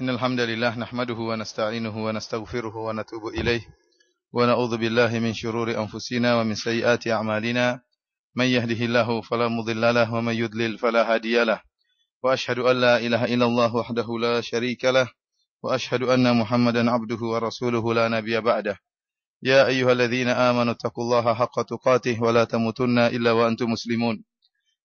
إن الحمد لله نحمده ونستعينه ونستغفره ونتوب إليه ونعوذ بالله من شرور أنفسنا ومن سيئات أعمالنا من يهده الله فلا مضل له ومن يضلل فلا هادي له وأشهد أن لا إله إلا الله وحده لا شريك له وأشهد أن محمدا عبده ورسوله لا نبي بعده يا أيها الذين آمنوا اتقوا الله حق تقاته ولا تموتن إلا وأنتم مسلمون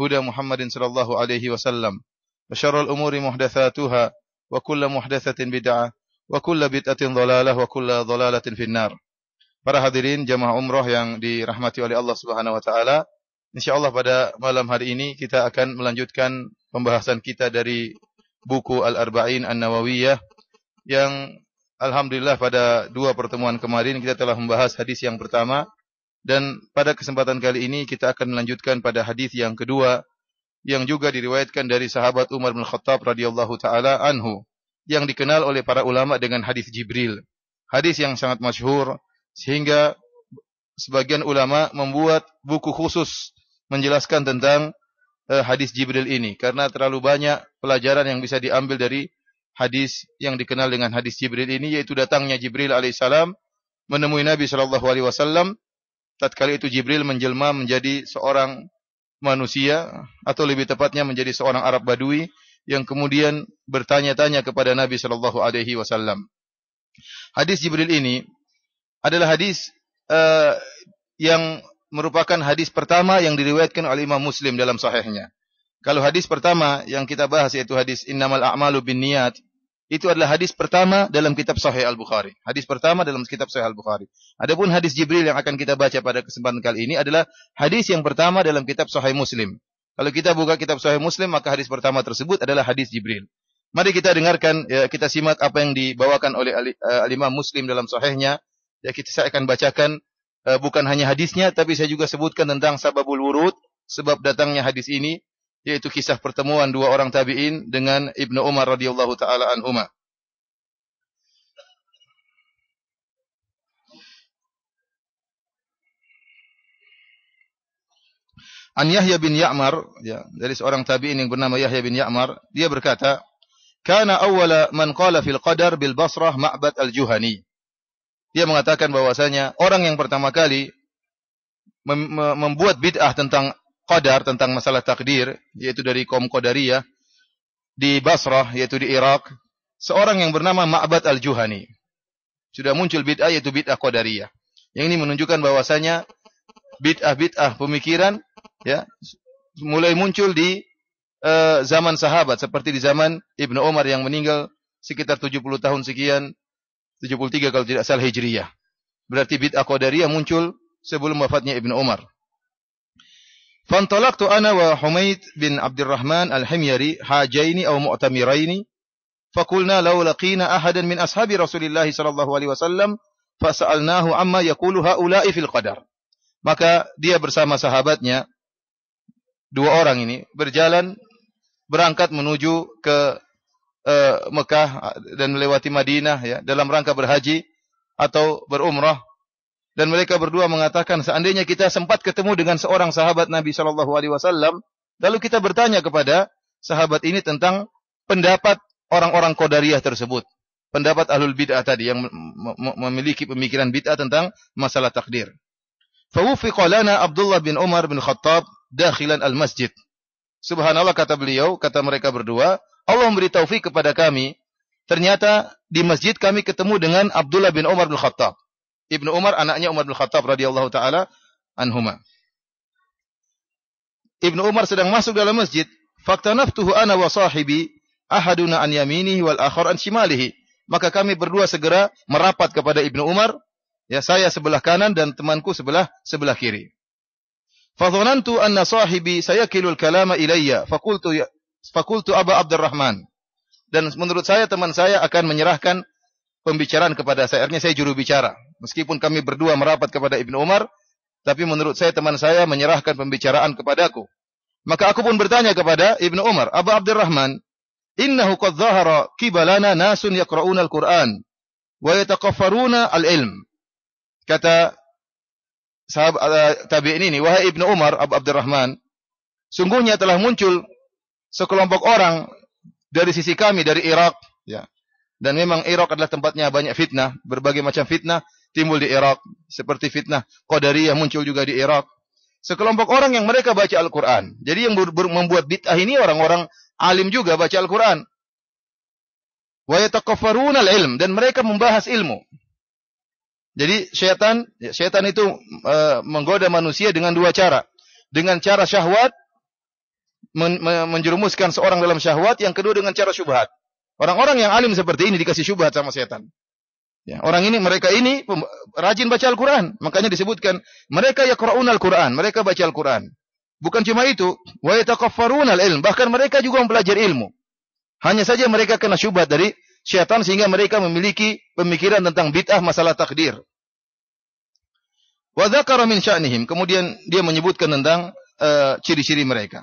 هدى محمد صلى الله عليه وسلم وشر الأمور محدثاتها وكل محدثة بدعة وكل بدعة ضلالة وكل ضلالة في النار Para hadirin jamaah umroh yang dirahmati oleh Allah Subhanahu wa taala, insyaallah pada malam hari ini kita akan melanjutkan pembahasan kita dari buku Al-Arba'in An-Nawawiyah yang alhamdulillah pada dua pertemuan kemarin kita telah membahas hadis yang pertama dan pada kesempatan kali ini kita akan melanjutkan pada hadis yang kedua yang juga diriwayatkan dari sahabat Umar bin Khattab radhiyallahu taala anhu yang dikenal oleh para ulama dengan hadis Jibril. Hadis yang sangat masyhur sehingga sebagian ulama membuat buku khusus menjelaskan tentang uh, hadis Jibril ini karena terlalu banyak pelajaran yang bisa diambil dari hadis yang dikenal dengan hadis Jibril ini yaitu datangnya Jibril alaihissalam menemui Nabi sallallahu alaihi wasallam tatkala itu Jibril menjelma menjadi seorang manusia atau lebih tepatnya menjadi seorang Arab Badui yang kemudian bertanya-tanya kepada Nabi sallallahu alaihi wasallam. Hadis Jibril ini adalah hadis uh, yang merupakan hadis pertama yang diriwayatkan oleh Imam Muslim dalam sahihnya. Kalau hadis pertama yang kita bahas yaitu hadis innamal a'malu binniyat itu adalah hadis pertama dalam kitab Sahih Al-Bukhari. Hadis pertama dalam kitab Sahih Al-Bukhari. Adapun hadis Jibril yang akan kita baca pada kesempatan kali ini adalah hadis yang pertama dalam kitab Sahih Muslim. Kalau kita buka kitab Sahih Muslim, maka hadis pertama tersebut adalah hadis Jibril. Mari kita dengarkan, ya, kita simak apa yang dibawakan oleh uh, Muslim dalam Sahihnya. Ya, kita saya akan bacakan uh, bukan hanya hadisnya, tapi saya juga sebutkan tentang sababul wurud, sebab datangnya hadis ini yaitu kisah pertemuan dua orang tabi'in dengan Ibnu Umar radhiyallahu taala anhuma. An Yahya bin Ya'mar, ya, dari seorang tabi'in yang bernama Yahya bin Ya'mar, dia berkata, "Kana awwala man qala fil qadar bil Basrah Ma'bad al-Juhani." Dia mengatakan bahwasanya orang yang pertama kali mem membuat bid'ah tentang qadar tentang masalah takdir yaitu dari kaum Qadariyah di Basrah yaitu di Irak seorang yang bernama Ma'bad Al-Juhani sudah muncul bid'ah yaitu bid'ah Qadariyah yang ini menunjukkan bahwasanya bid'ah-bid'ah pemikiran ya mulai muncul di uh, zaman sahabat seperti di zaman Ibnu Umar yang meninggal sekitar 70 tahun sekian 73 kalau tidak salah Hijriyah. Berarti bid'ah Qadariyah muncul sebelum wafatnya Ibnu Umar. Fantalaqtu ana wa Humaid bin Abdurrahman al-Himyari hajaini aw mu'tamiraini فقلنا law laqina ahadan min ashabi رسول sallallahu alaihi wasallam fasalnahu amma yaqulu haula'i fil qadar. maka dia bersama sahabatnya dua orang ini berjalan berangkat menuju ke uh, Mekah dan melewati Madinah ya dalam rangka berhaji atau berumrah dan mereka berdua mengatakan seandainya kita sempat ketemu dengan seorang sahabat Nabi Shallallahu alaihi wasallam lalu kita bertanya kepada sahabat ini tentang pendapat orang-orang Qadariyah tersebut pendapat ahlul bid'ah tadi yang memiliki pemikiran bid'ah tentang masalah takdir fawufiqa Abdullah bin Umar bin Khattab dakhilan al-masjid subhanallah kata beliau kata mereka berdua Allah memberi taufik kepada kami ternyata di masjid kami ketemu dengan Abdullah bin Umar bin Khattab Ibnu Umar anaknya Umar bin Khattab radhiyallahu taala anhuma. Ibnu Umar sedang masuk dalam masjid, faktanaftuhu ana wa sahibi ahaduna an yaminihi wal akhar an shimalihi. Maka kami berdua segera merapat kepada Ibnu Umar, ya saya sebelah kanan dan temanku sebelah sebelah kiri. Fadhanantu anna sahibi sayakilul kalama ilayya, fakultu ya, fakultu Aba Abdurrahman. Dan menurut saya teman saya akan menyerahkan pembicaraan kepada saya. Akhirnya saya juru bicara. Meskipun kami berdua merapat kepada Ibnu Umar, tapi menurut saya teman saya menyerahkan pembicaraan kepadaku. Maka aku pun bertanya kepada Ibnu Umar, Abu Abdurrahman, innahu qad dhahara kibalana nasun yaqra'una al-Qur'an wa yataqaffaruna al-ilm. Kata sahabat eh, tabi'in ini, wahai Ibnu Umar, Abu Abdurrahman, sungguhnya telah muncul sekelompok orang dari sisi kami dari Irak, ya, dan memang Irak adalah tempatnya banyak fitnah, berbagai macam fitnah timbul di Irak, seperti fitnah yang muncul juga di Irak. Sekelompok orang yang mereka baca Al-Qur'an. Jadi yang membuat bid'ah ini orang-orang alim juga baca Al-Qur'an. Wa al-ilm dan mereka membahas ilmu. Jadi syaitan, syaitan itu e, menggoda manusia dengan dua cara. Dengan cara syahwat men, men, menjerumuskan seorang dalam syahwat, yang kedua dengan cara syubhat. Orang-orang yang alim seperti ini dikasih syubhat sama setan. Ya, orang ini mereka ini rajin baca Al-Qur'an, makanya disebutkan mereka yaqra'un Al-Qur'an, mereka baca Al-Qur'an. Bukan cuma itu, wa yataqaffarun al-ilm, bahkan mereka juga mempelajari ilmu. Hanya saja mereka kena syubhat dari syaitan sehingga mereka memiliki pemikiran tentang bid'ah masalah takdir. Wa dzakara min sya'nihim, kemudian dia menyebutkan tentang eh, ciri-ciri uh, mereka.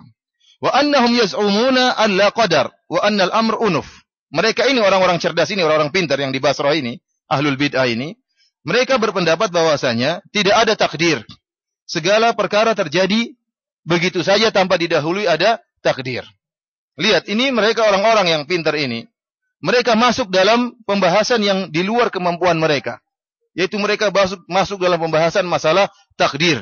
Wa annahum yaz'umuna an la qadar wa anna al-amr unuf. Mereka ini orang-orang cerdas ini, orang-orang pintar yang di Basrah ini, ahlul bid'ah ini, mereka berpendapat bahwasanya tidak ada takdir. Segala perkara terjadi begitu saja tanpa didahului ada takdir. Lihat, ini mereka orang-orang yang pintar ini. Mereka masuk dalam pembahasan yang di luar kemampuan mereka. Yaitu mereka masuk, masuk dalam pembahasan masalah takdir.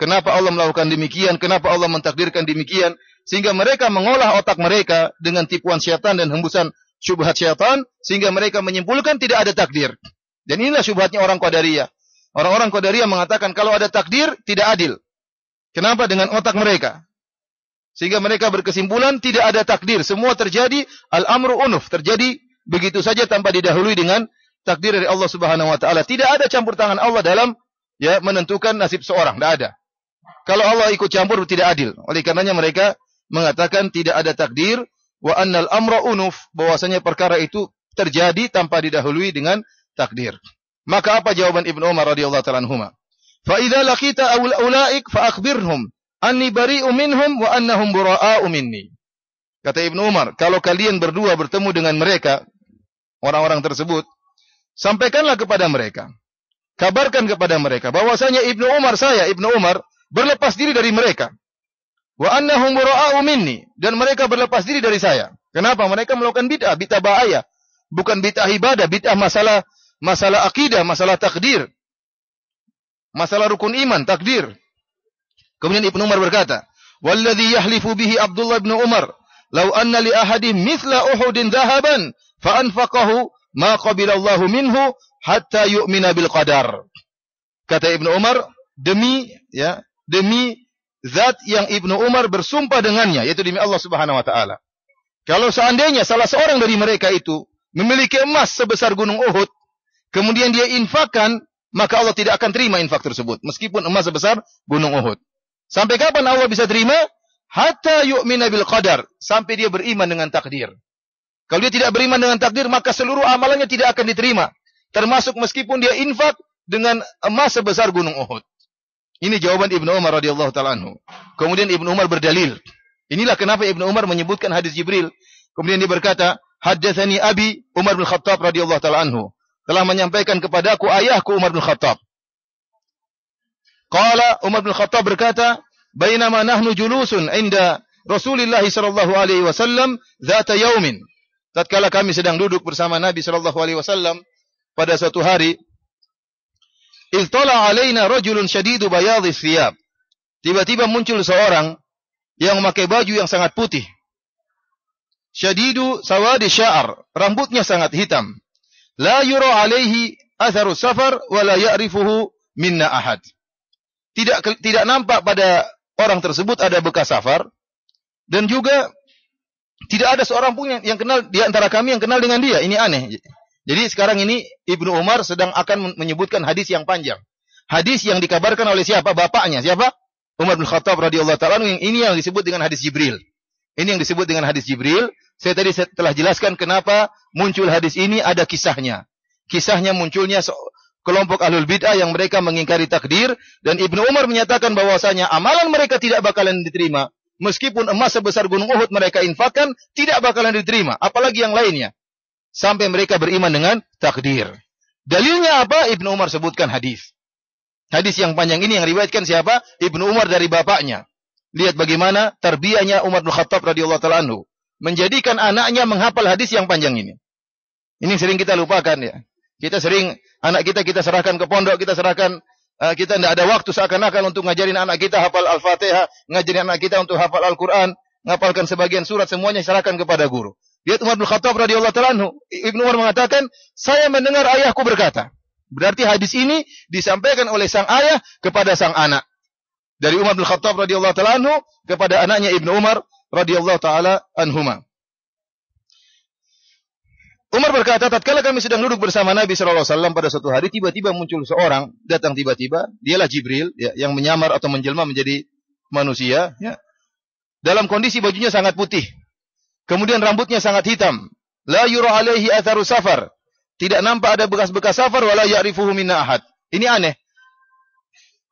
Kenapa Allah melakukan demikian? Kenapa Allah mentakdirkan demikian? Sehingga mereka mengolah otak mereka dengan tipuan syaitan dan hembusan syubhat syaitan sehingga mereka menyimpulkan tidak ada takdir. Dan inilah syubhatnya orang Qadariyah. Orang-orang Qadariyah mengatakan kalau ada takdir tidak adil. Kenapa dengan otak mereka? Sehingga mereka berkesimpulan tidak ada takdir, semua terjadi al-amru unuf, terjadi begitu saja tanpa didahului dengan takdir dari Allah Subhanahu wa taala. Tidak ada campur tangan Allah dalam ya menentukan nasib seorang, tidak ada. Kalau Allah ikut campur tidak adil. Oleh karenanya mereka mengatakan tidak ada takdir wa annal amra unuf bahwasanya perkara itu terjadi tanpa didahului dengan takdir. Maka apa jawaban Ibnu Umar radhiyallahu taala anhuma? Fa idza laqita ulaik fa akhbirhum anni bari'u minhum wa annahum bura'a'u minni. Kata Ibnu Umar, kalau kalian berdua bertemu dengan mereka orang-orang tersebut, sampaikanlah kepada mereka. Kabarkan kepada mereka bahwasanya Ibnu Umar saya, Ibnu Umar berlepas diri dari mereka wa annahum bura'u minni dan mereka berlepas diri dari saya. Kenapa? Mereka melakukan bid'ah, bid'ah bahaya, bukan bid'ah ibadah, bid'ah masalah masalah akidah, masalah takdir. Masalah rukun iman, takdir. Kemudian Ibnu Umar berkata, "Walladhi yahlifu bihi Abdullah bin Umar, law anna li ahadin mithla Uhudin dhahaban fa anfaqahu ma qabilallahu minhu hatta yu'mina bil qadar." Kata Ibnu Umar, demi ya, demi zat yang Ibnu Umar bersumpah dengannya yaitu demi Allah Subhanahu wa taala. Kalau seandainya salah seorang dari mereka itu memiliki emas sebesar gunung Uhud, kemudian dia infakkan, maka Allah tidak akan terima infak tersebut meskipun emas sebesar gunung Uhud. Sampai kapan Allah bisa terima? Hatta yu'mina bil qadar, sampai dia beriman dengan takdir. Kalau dia tidak beriman dengan takdir, maka seluruh amalannya tidak akan diterima, termasuk meskipun dia infak dengan emas sebesar gunung Uhud. Ini jawaban Ibnu Umar radhiyallahu taala anhu. Kemudian Ibnu Umar berdalil. Inilah kenapa Ibnu Umar menyebutkan hadis Jibril. Kemudian dia berkata, "Haddatsani Abi Umar bin Khattab radhiyallahu taala anhu." Telah menyampaikan kepadaku ayahku Umar bin Khattab. Qala Umar bin Khattab berkata, "Bainama nahnu julusun 'inda Rasulillah sallallahu alaihi wasallam dzata yaumin." Tatkala kami sedang duduk bersama Nabi sallallahu alaihi wasallam pada suatu hari, Iztala alaina rajulun syadidu bayadhi siyab. Tiba-tiba muncul seorang yang memakai baju yang sangat putih. Syadidu sawadi sya'ar, rambutnya sangat hitam. La yura alaihi atharu safar wa la ya'rifuhu minna ahad. Tidak tidak nampak pada orang tersebut ada bekas safar dan juga tidak ada seorang pun yang, yang kenal di antara kami yang kenal dengan dia. Ini aneh. Jadi sekarang ini Ibnu Umar sedang akan menyebutkan hadis yang panjang. Hadis yang dikabarkan oleh siapa? Bapaknya. Siapa? Umar bin Khattab radhiyallahu taala yang ini yang disebut dengan hadis Jibril. Ini yang disebut dengan hadis Jibril. Saya tadi telah jelaskan kenapa muncul hadis ini ada kisahnya. Kisahnya munculnya kelompok ahlul bid'ah yang mereka mengingkari takdir dan Ibnu Umar menyatakan bahwasanya amalan mereka tidak bakalan diterima meskipun emas sebesar gunung Uhud mereka infakkan tidak bakalan diterima apalagi yang lainnya sampai mereka beriman dengan takdir. Dalilnya apa? Ibnu Umar sebutkan hadis. Hadis yang panjang ini yang riwayatkan siapa? Ibnu Umar dari bapaknya. Lihat bagaimana terbianya Umar bin Khattab radhiyallahu taala anhu menjadikan anaknya menghafal hadis yang panjang ini. Ini sering kita lupakan ya. Kita sering anak kita kita serahkan ke pondok, kita serahkan eh, kita tidak ada waktu seakan-akan untuk ngajarin anak kita hafal Al-Fatihah, ngajarin anak kita untuk hafal Al-Qur'an, ngapalkan sebagian surat semuanya serahkan kepada guru. Lihat Umar bin Khattab radhiyallahu taala Ibnu Umar mengatakan, "Saya mendengar ayahku berkata." Berarti hadis ini disampaikan oleh sang ayah kepada sang anak. Dari Umar bin Khattab radhiyallahu taala kepada anaknya Ibnu Umar radhiyallahu taala anhuma. Umar berkata, tatkala kami sedang duduk bersama Nabi Shallallahu Alaihi Wasallam pada suatu hari, tiba-tiba muncul seorang datang tiba-tiba, dialah Jibril ya, yang menyamar atau menjelma menjadi manusia, ya, dalam kondisi bajunya sangat putih, Kemudian rambutnya sangat hitam. La yura alaihi atharu safar. Tidak nampak ada bekas-bekas safar wala ya'rifuhu minna ahad. Ini aneh.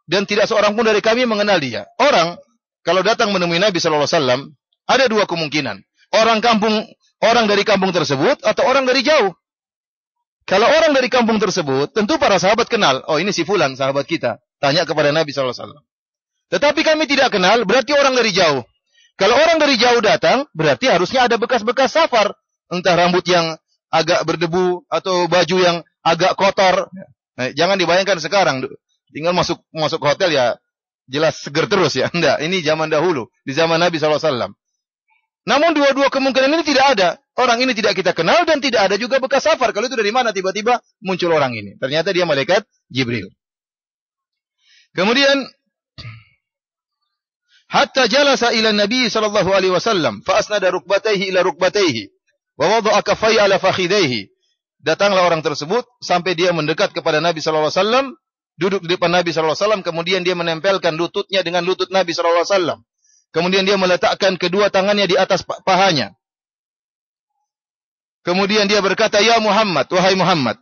Dan tidak seorang pun dari kami mengenal dia. Orang kalau datang menemui Nabi sallallahu alaihi wasallam, ada dua kemungkinan. Orang kampung, orang dari kampung tersebut atau orang dari jauh. Kalau orang dari kampung tersebut, tentu para sahabat kenal. Oh, ini si fulan sahabat kita. Tanya kepada Nabi sallallahu alaihi wasallam. Tetapi kami tidak kenal, berarti orang dari jauh. Kalau orang dari jauh datang, berarti harusnya ada bekas-bekas safar. Entah rambut yang agak berdebu atau baju yang agak kotor. Nah, jangan dibayangkan sekarang. Tinggal masuk masuk hotel ya jelas seger terus ya. Enggak, ini zaman dahulu. Di zaman Nabi SAW. Namun dua-dua kemungkinan ini tidak ada. Orang ini tidak kita kenal dan tidak ada juga bekas safar. Kalau itu dari mana tiba-tiba muncul orang ini? Ternyata dia malaikat Jibril. Kemudian hatta jalasa ila nabi sallallahu alaihi wasallam fa asnada rukbataihi ila rukbataihi wa wada'a kafai ala fakhidaihi datanglah orang tersebut sampai dia mendekat kepada nabi sallallahu alaihi wasallam duduk di depan nabi sallallahu alaihi wasallam kemudian dia menempelkan lututnya dengan lutut nabi sallallahu alaihi wasallam kemudian dia meletakkan kedua tangannya di atas pahanya kemudian dia berkata ya Muhammad wahai Muhammad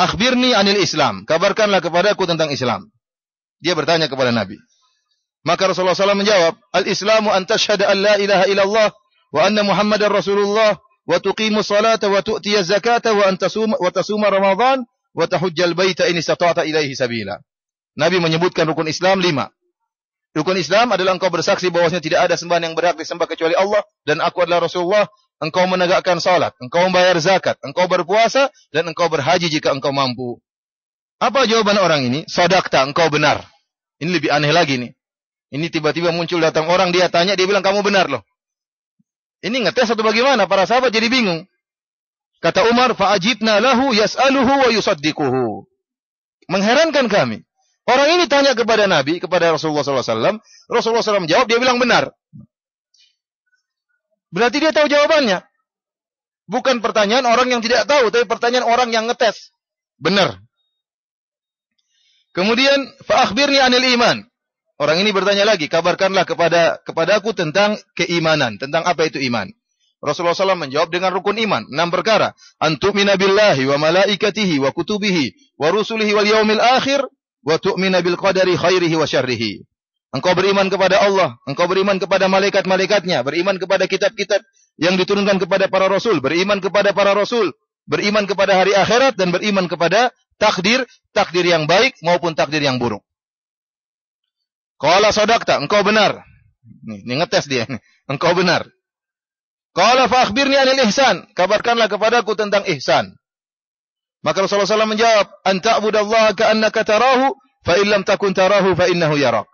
akhbirni anil Islam kabarkanlah kepadaku tentang Islam dia bertanya kepada nabi maka Rasulullah SAW menjawab, Al-Islamu an tashhada an la ilaha illallah wa anna Muhammadar Rasulullah wa tuqimu salata wa tu'tiya zakata wa an tasuma wa tasuma Ramadan wa tahujjal baita in istata'ta ilaihi sabila. Nabi menyebutkan rukun Islam lima. Rukun Islam adalah engkau bersaksi bahwasanya tidak ada sembahan yang berhak disembah kecuali Allah dan aku adalah Rasulullah. Engkau menegakkan salat, engkau membayar zakat, engkau berpuasa dan engkau berhaji jika engkau mampu. Apa jawaban orang ini? Sadaqta, engkau benar. Ini lebih aneh lagi nih. Ini tiba-tiba muncul datang orang, dia tanya, dia bilang, kamu benar loh. Ini ngetes atau bagaimana? Para sahabat jadi bingung. Kata Umar, fa'ajibna lahu yas'aluhu wa yusaddikuhu. Mengherankan kami. Orang ini tanya kepada Nabi, kepada Rasulullah SAW. Rasulullah SAW jawab, dia bilang benar. Berarti dia tahu jawabannya. Bukan pertanyaan orang yang tidak tahu, tapi pertanyaan orang yang ngetes. Benar. Kemudian, fa'akhbirni anil iman. Orang ini bertanya lagi, kabarkanlah kepada kepada aku tentang keimanan, tentang apa itu iman. Rasulullah SAW menjawab dengan rukun iman, enam perkara. Antu'mina billahi wa malaikatihi wa kutubihi wa rusulihi wal yaumil akhir wa tu'mina bil qadari khairihi wa syarrihi. Engkau beriman kepada Allah, engkau beriman kepada malaikat-malaikatnya, beriman kepada kitab-kitab yang diturunkan kepada para rasul, beriman kepada para rasul, beriman kepada hari akhirat dan beriman kepada takdir, takdir yang baik maupun takdir yang buruk. Qala sadaqta, engkau benar. Nih, nih ngetes dia. Engkau benar. Qala fa akhbirni anil ihsan, kabarkanlah kepadaku tentang ihsan. Maka Rasulullah SAW menjawab, "An ta'budallaha ka'annaka tarahu, fa illam takun tarahu fa innahu yarak."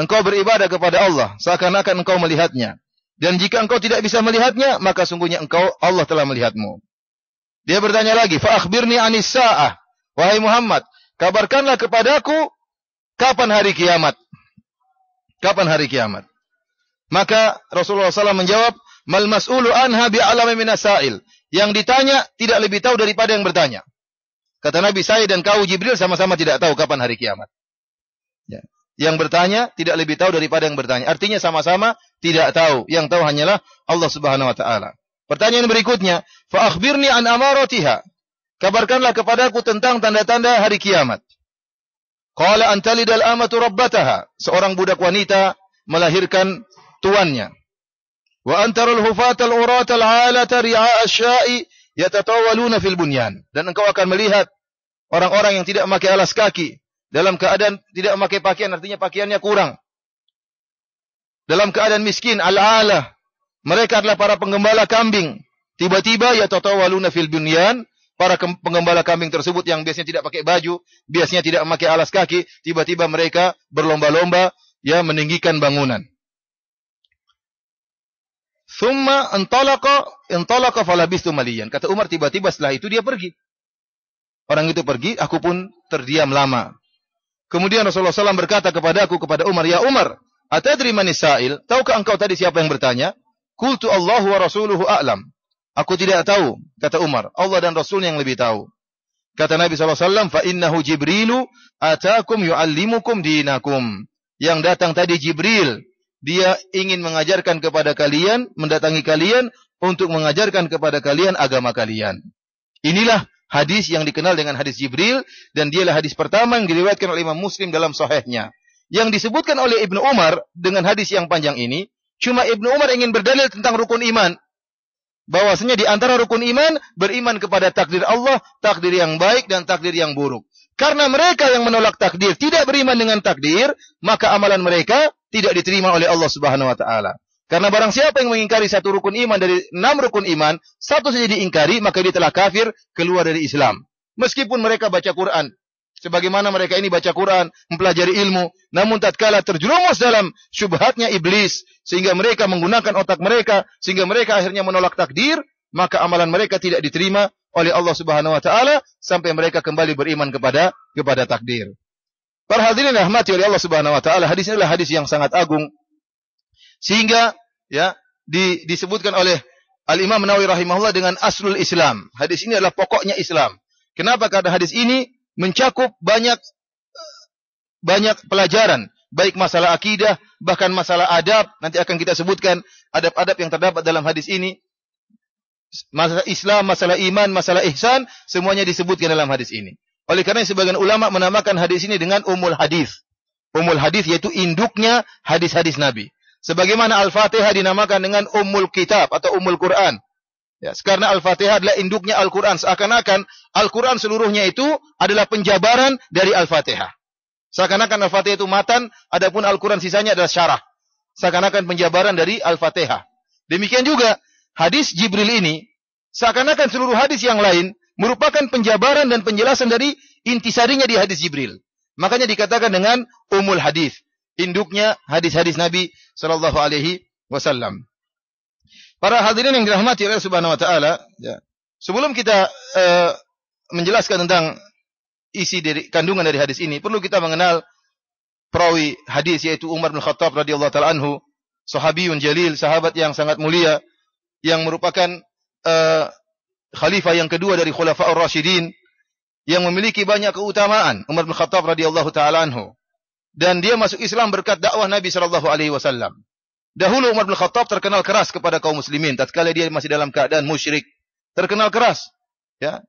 Engkau beribadah kepada Allah seakan-akan engkau melihatnya. Dan jika engkau tidak bisa melihatnya, maka sungguhnya engkau Allah telah melihatmu. Dia bertanya lagi, "Fa akhbirni anis sa'ah." Wahai Muhammad, kabarkanlah kepadaku kapan hari kiamat. Kapan hari kiamat? Maka Rasulullah SAW menjawab, Mal mas'ulu anha bi'alami minasail. Yang ditanya tidak lebih tahu daripada yang bertanya. Kata Nabi, saya dan kau Jibril sama-sama tidak tahu kapan hari kiamat. Ya. Yang bertanya tidak lebih tahu daripada yang bertanya. Artinya sama-sama tidak tahu. Yang tahu hanyalah Allah Subhanahu wa taala. Pertanyaan berikutnya, fa'akhbirni an amarotiha. Kabarkanlah kepadaku tentang tanda-tanda hari kiamat. Qala antalidal amatu rabbataha. Seorang budak wanita melahirkan tuannya. Wa antarul hufatal uratal alata ri'a asya'i yatatawaluna fil bunyan. Dan engkau akan melihat orang-orang yang tidak memakai alas kaki dalam keadaan tidak memakai pakaian artinya pakaiannya kurang. Dalam keadaan miskin al mereka adalah para penggembala kambing. Tiba-tiba yatatawaluna fil bunyan Para pengembala kambing tersebut yang biasanya tidak pakai baju, biasanya tidak memakai alas kaki, tiba-tiba mereka berlomba-lomba ya meninggikan bangunan. Thumma antalaqa antalaqa falabistu maliyan. Kata Umar tiba-tiba setelah itu dia pergi. Orang itu pergi, aku pun terdiam lama. Kemudian Rasulullah SAW berkata kepada aku, kepada Umar, "Ya Umar, atadri manis sa'il? Tahukah engkau tadi siapa yang bertanya?" Kultu Allah wa rasuluhu a'lam. Aku tidak tahu, kata Umar. Allah dan Rasulnya yang lebih tahu. Kata Nabi SAW, فَإِنَّهُ جِبْرِيلُ أَتَاكُمْ يُعَلِّمُكُمْ دِينَكُمْ Yang datang tadi Jibril, dia ingin mengajarkan kepada kalian, mendatangi kalian untuk mengajarkan kepada kalian agama kalian. Inilah hadis yang dikenal dengan hadis Jibril dan dialah hadis pertama yang diriwayatkan oleh Imam Muslim dalam sahihnya. Yang disebutkan oleh Ibn Umar dengan hadis yang panjang ini, cuma Ibn Umar ingin berdalil tentang rukun iman bahwasanya di antara rukun iman beriman kepada takdir Allah, takdir yang baik dan takdir yang buruk. Karena mereka yang menolak takdir tidak beriman dengan takdir, maka amalan mereka tidak diterima oleh Allah Subhanahu wa taala. Karena barang siapa yang mengingkari satu rukun iman dari enam rukun iman, satu saja diingkari, maka dia telah kafir keluar dari Islam. Meskipun mereka baca Quran, sebagaimana mereka ini baca Quran, mempelajari ilmu, namun tatkala terjerumus dalam syubhatnya iblis sehingga mereka menggunakan otak mereka sehingga mereka akhirnya menolak takdir, maka amalan mereka tidak diterima oleh Allah Subhanahu wa taala sampai mereka kembali beriman kepada kepada takdir. Para hadirin rahmati oleh Allah Subhanahu wa taala, hadis ini adalah hadis yang sangat agung sehingga ya di, disebutkan oleh Al Imam Nawawi rahimahullah dengan aslul Islam. Hadis ini adalah pokoknya Islam. Kenapa? Karena hadis ini mencakup banyak banyak pelajaran, baik masalah akidah, bahkan masalah adab, nanti akan kita sebutkan adab-adab yang terdapat dalam hadis ini. Masalah Islam, masalah iman, masalah ihsan, semuanya disebutkan dalam hadis ini. Oleh karena sebagian ulama menamakan hadis ini dengan umul hadis. Umul hadis yaitu induknya hadis-hadis Nabi. Sebagaimana Al-Fatihah dinamakan dengan umul kitab atau umul Quran. Ya, karena Al-Fatihah adalah induknya Al-Quran. Seakan-akan Al-Quran seluruhnya itu adalah penjabaran dari Al-Fatihah. Seakan-akan Al-Fatihah itu matan, adapun Al-Quran sisanya adalah syarah. Seakan-akan penjabaran dari Al-Fatihah. Demikian juga hadis Jibril ini, seakan-akan seluruh hadis yang lain merupakan penjabaran dan penjelasan dari intisarinya di hadis Jibril. Makanya dikatakan dengan umul hadis, induknya hadis-hadis Nabi Shallallahu Alaihi Wasallam. Para hadirin yang dirahmati oleh Subhanahu wa taala, ya. Sebelum kita uh, menjelaskan tentang isi dari kandungan dari hadis ini, perlu kita mengenal perawi hadis yaitu Umar bin Khattab radhiyallahu taala anhu, sahabiyun jalil, sahabat yang sangat mulia yang merupakan uh, khalifah yang kedua dari khulafaur rasyidin yang memiliki banyak keutamaan Umar bin Khattab radhiyallahu taala anhu dan dia masuk Islam berkat dakwah Nabi sallallahu alaihi wasallam Dahulu Umar bin Khattab terkenal keras kepada kaum muslimin tatkala dia masih dalam keadaan musyrik. Terkenal keras, ya.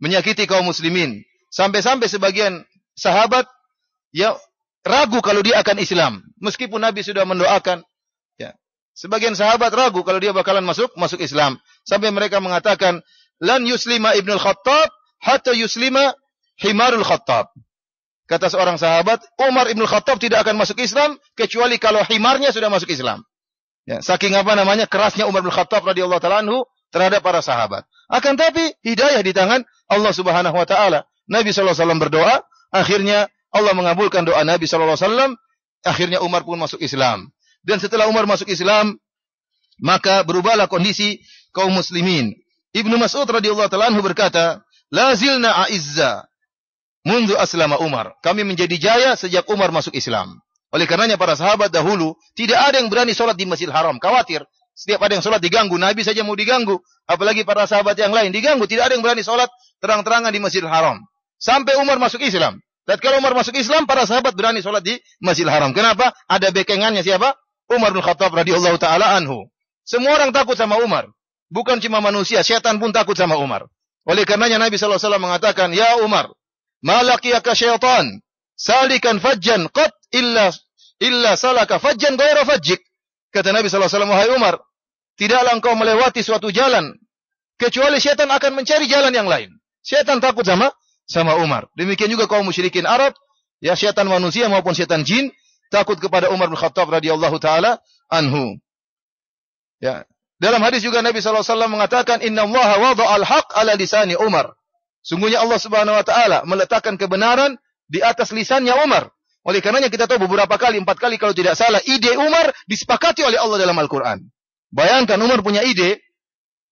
Menyakiti kaum muslimin sampai-sampai sebagian sahabat ya ragu kalau dia akan Islam meskipun Nabi sudah mendoakan ya. Sebagian sahabat ragu kalau dia bakalan masuk masuk Islam sampai mereka mengatakan lan yuslima Ibnul Khattab hatta yuslima himarul Khattab. Kata seorang sahabat, Umar ibn Khattab tidak akan masuk Islam kecuali kalau himarnya sudah masuk Islam. Ya, saking apa namanya kerasnya Umar bin Khattab radhiyallahu taala anhu terhadap para sahabat. Akan tapi hidayah di tangan Allah Subhanahu wa taala. Nabi saw berdoa, akhirnya Allah mengabulkan doa Nabi saw, akhirnya Umar pun masuk Islam. Dan setelah Umar masuk Islam, maka berubahlah kondisi kaum muslimin. Ibnu Mas'ud radhiyallahu taala anhu berkata, Lazilna aizza Mundu aslama Umar. Kami menjadi jaya sejak Umar masuk Islam. Oleh karenanya para sahabat dahulu tidak ada yang berani sholat di Masjid Haram. Khawatir. Setiap ada yang sholat diganggu. Nabi saja mau diganggu. Apalagi para sahabat yang lain diganggu. Tidak ada yang berani sholat terang-terangan di Masjid Haram. Sampai Umar masuk Islam. Dan kalau Umar masuk Islam, para sahabat berani sholat di Masjid Haram. Kenapa? Ada bekengannya siapa? Umar bin Khattab radhiyallahu taala anhu. Semua orang takut sama Umar. Bukan cuma manusia, setan pun takut sama Umar. Oleh karenanya Nabi SAW mengatakan, Ya Umar, malaqiyaka syaitan salikan fajjan qat illa illa salaka fajjan ghaira fajjik. Kata Nabi saw. wahai Umar, tidaklah engkau melewati suatu jalan kecuali syaitan akan mencari jalan yang lain. Syaitan takut sama sama Umar. Demikian juga kaum musyrikin Arab, ya syaitan manusia maupun syaitan jin takut kepada Umar bin Khattab radhiyallahu taala anhu. Ya. Dalam hadis juga Nabi saw mengatakan Inna mengatakan innallaha al-haq ala lisani Umar. Sungguhnya Allah Subhanahu wa taala meletakkan kebenaran di atas lisannya Umar. Oleh karenanya kita tahu beberapa kali, empat kali kalau tidak salah, ide Umar disepakati oleh Allah dalam Al-Qur'an. Bayangkan Umar punya ide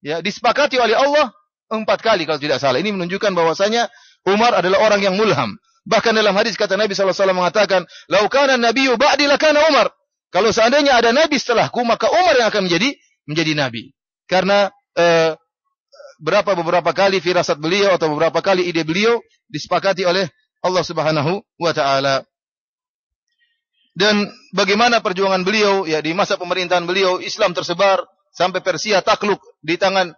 ya disepakati oleh Allah empat kali kalau tidak salah. Ini menunjukkan bahwasanya Umar adalah orang yang mulham. Bahkan dalam hadis kata Nabi SAW mengatakan, laukana kana nabiyyu ba'di lakana Umar." Kalau seandainya ada nabi setelahku, maka Umar yang akan menjadi menjadi nabi. Karena uh, berapa beberapa kali firasat beliau atau beberapa kali ide beliau disepakati oleh Allah Subhanahu wa taala. Dan bagaimana perjuangan beliau ya di masa pemerintahan beliau Islam tersebar sampai Persia takluk di tangan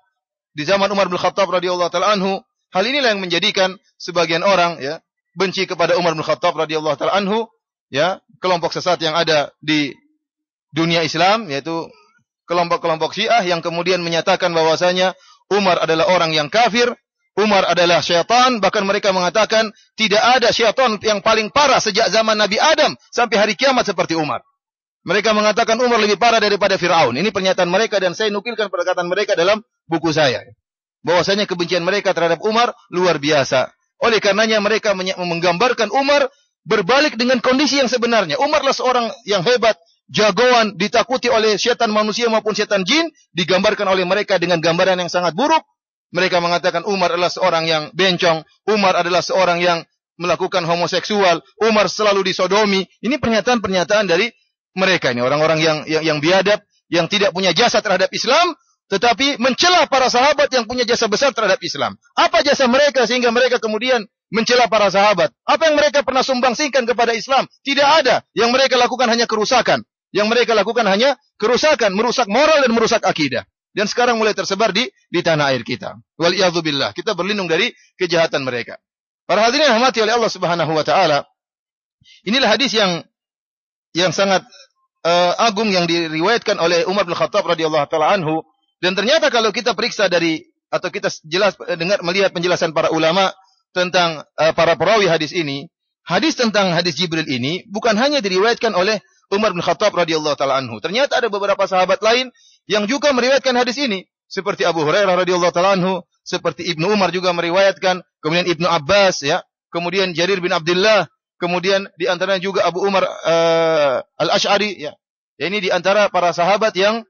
di zaman Umar bin Khattab radhiyallahu taala anhu. Hal inilah yang menjadikan sebagian orang ya benci kepada Umar bin Khattab radhiyallahu taala anhu ya kelompok sesat yang ada di dunia Islam yaitu kelompok-kelompok Syiah yang kemudian menyatakan bahwasanya Umar adalah orang yang kafir, Umar adalah syaitan, bahkan mereka mengatakan tidak ada syaitan yang paling parah sejak zaman Nabi Adam sampai hari kiamat seperti Umar. Mereka mengatakan Umar lebih parah daripada Firaun. Ini pernyataan mereka dan saya nukilkan perkataan mereka dalam buku saya. Bahwasanya kebencian mereka terhadap Umar luar biasa. Oleh karenanya mereka menggambarkan Umar berbalik dengan kondisi yang sebenarnya. Umarlah seorang yang hebat, jagoan ditakuti oleh setan manusia maupun setan jin digambarkan oleh mereka dengan gambaran yang sangat buruk. Mereka mengatakan Umar adalah seorang yang bencong, Umar adalah seorang yang melakukan homoseksual, Umar selalu disodomi. Ini pernyataan-pernyataan dari mereka ini orang-orang yang, yang yang biadab, yang tidak punya jasa terhadap Islam, tetapi mencela para sahabat yang punya jasa besar terhadap Islam. Apa jasa mereka sehingga mereka kemudian mencela para sahabat? Apa yang mereka pernah sumbangsingkan kepada Islam? Tidak ada. Yang mereka lakukan hanya kerusakan. Yang mereka lakukan hanya kerusakan, merusak moral dan merusak akidah. Dan sekarang mulai tersebar di di tanah air kita. Waliyahzubillah. Kita berlindung dari kejahatan mereka. Para hadirin yang oleh Allah Subhanahu wa taala. Inilah hadis yang yang sangat uh, agung yang diriwayatkan oleh Umar bin Khattab radhiyallahu taala anhu dan ternyata kalau kita periksa dari atau kita jelas eh, dengar melihat penjelasan para ulama tentang uh, para perawi hadis ini, hadis tentang hadis Jibril ini bukan hanya diriwayatkan oleh Umar bin Khattab radhiyallahu taala anhu. Ternyata ada beberapa sahabat lain yang juga meriwayatkan hadis ini seperti Abu Hurairah radhiyallahu taala anhu, seperti Ibnu Umar juga meriwayatkan, kemudian Ibnu Abbas ya, kemudian Jarir bin Abdullah, kemudian di antaranya juga Abu Umar uh, eh, al Ashari ya. ya. Ini di antara para sahabat yang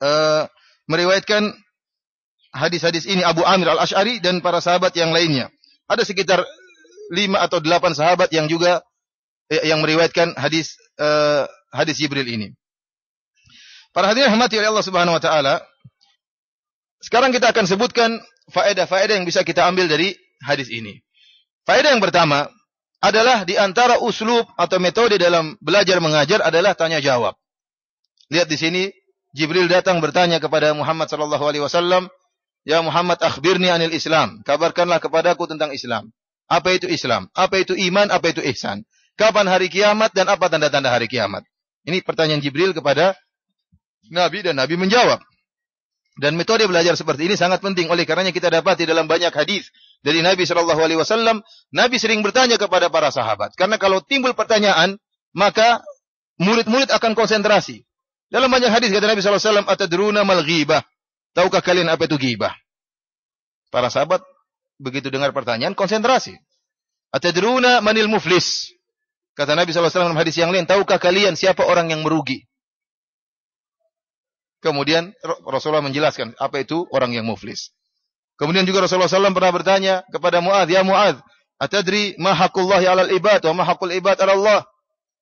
uh, meriwayatkan hadis-hadis ini Abu Amir al Ashari dan para sahabat yang lainnya. Ada sekitar lima atau delapan sahabat yang juga Eh, yang meriwayatkan hadis uh, hadis Jibril ini. Para hadirin rahmati oleh Allah Subhanahu wa taala. Sekarang kita akan sebutkan faedah-faedah yang bisa kita ambil dari hadis ini. Faedah yang pertama adalah di antara uslub atau metode dalam belajar mengajar adalah tanya jawab. Lihat di sini Jibril datang bertanya kepada Muhammad sallallahu alaihi wasallam, "Ya Muhammad, akhbirni anil Islam." Kabarkanlah kepadaku tentang Islam. Apa itu Islam? Apa itu iman? Apa itu ihsan? kapan hari kiamat dan apa tanda-tanda hari kiamat. Ini pertanyaan Jibril kepada Nabi dan Nabi menjawab. Dan metode belajar seperti ini sangat penting oleh karenanya kita dapat di dalam banyak hadis dari Nabi Shallallahu Alaihi Wasallam. Nabi sering bertanya kepada para sahabat karena kalau timbul pertanyaan maka murid-murid akan konsentrasi. Dalam banyak hadis kata Nabi Shallallahu Alaihi Wasallam, "Atadruna mal Tahukah kalian apa itu ghibah? Para sahabat begitu dengar pertanyaan konsentrasi. Atadruna manil muflis? Kata Nabi SAW dalam hadis yang lain, tahukah kalian siapa orang yang merugi? Kemudian Rasulullah menjelaskan apa itu orang yang muflis. Kemudian juga Rasulullah SAW pernah bertanya kepada Muadz, "Ya Muadz, atadri ma haqullahi 'alal ibad wa ma ibad 'ala Allah?"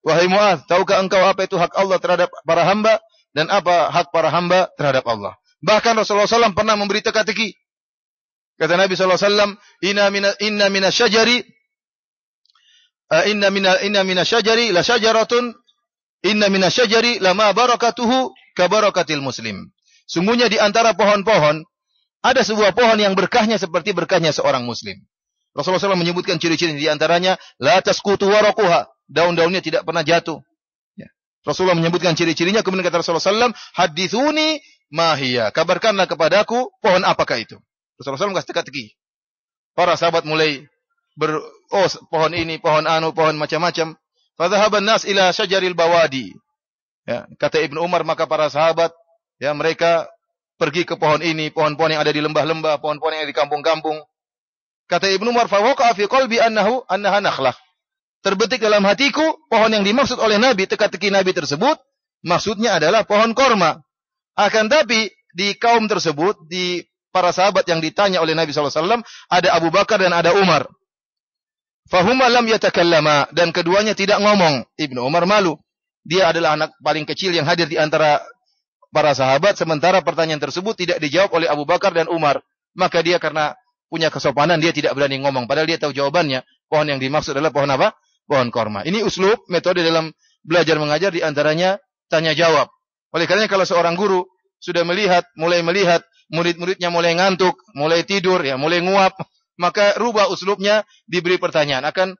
Wahai Muadz, tahukah engkau apa itu hak Allah terhadap para hamba dan apa hak para hamba terhadap Allah? Bahkan Rasulullah SAW pernah memberi teka-teki. Kata Nabi SAW, "Inna mina inna mina syajari Eh, inna mina inna mina syajari la syajaratun inna mina syajari lama barakatuhu kabarakatil muslim. Sungguhnya di antara pohon-pohon ada sebuah pohon yang berkahnya seperti berkahnya seorang muslim. Rasulullah SAW menyebutkan ciri-ciri di antaranya la tasqutu waraquha, daun-daunnya tidak pernah jatuh. Ya. Rasulullah menyebutkan ciri-cirinya kemudian kata Rasulullah SAW, hadithuni mahiya, kabarkanlah kepadaku pohon apakah itu. Rasulullah SAW kasih teka-teki. Para sahabat mulai ber, oh pohon ini, pohon anu, pohon macam-macam. Fadhahaban nas ila syajaril bawadi. Ya, kata Ibn Umar maka para sahabat ya mereka pergi ke pohon ini, pohon-pohon yang ada di lembah-lembah, pohon-pohon yang ada di kampung-kampung. Kata Ibn Umar, "Fawaqa fi qalbi annahu annaha nakhlah." Terbetik dalam hatiku pohon yang dimaksud oleh Nabi, teka-teki Nabi tersebut maksudnya adalah pohon korma. Akan tapi di kaum tersebut, di para sahabat yang ditanya oleh Nabi SAW, ada Abu Bakar dan ada Umar. Fahuma lam yatakallama dan keduanya tidak ngomong. Ibnu Umar malu. Dia adalah anak paling kecil yang hadir di antara para sahabat sementara pertanyaan tersebut tidak dijawab oleh Abu Bakar dan Umar. Maka dia karena punya kesopanan dia tidak berani ngomong padahal dia tahu jawabannya. Pohon yang dimaksud adalah pohon apa? Pohon korma. Ini uslub metode dalam belajar mengajar di antaranya tanya jawab. Oleh karenanya kalau seorang guru sudah melihat, mulai melihat murid-muridnya mulai ngantuk, mulai tidur, ya mulai nguap, maka rubah uslubnya diberi pertanyaan akan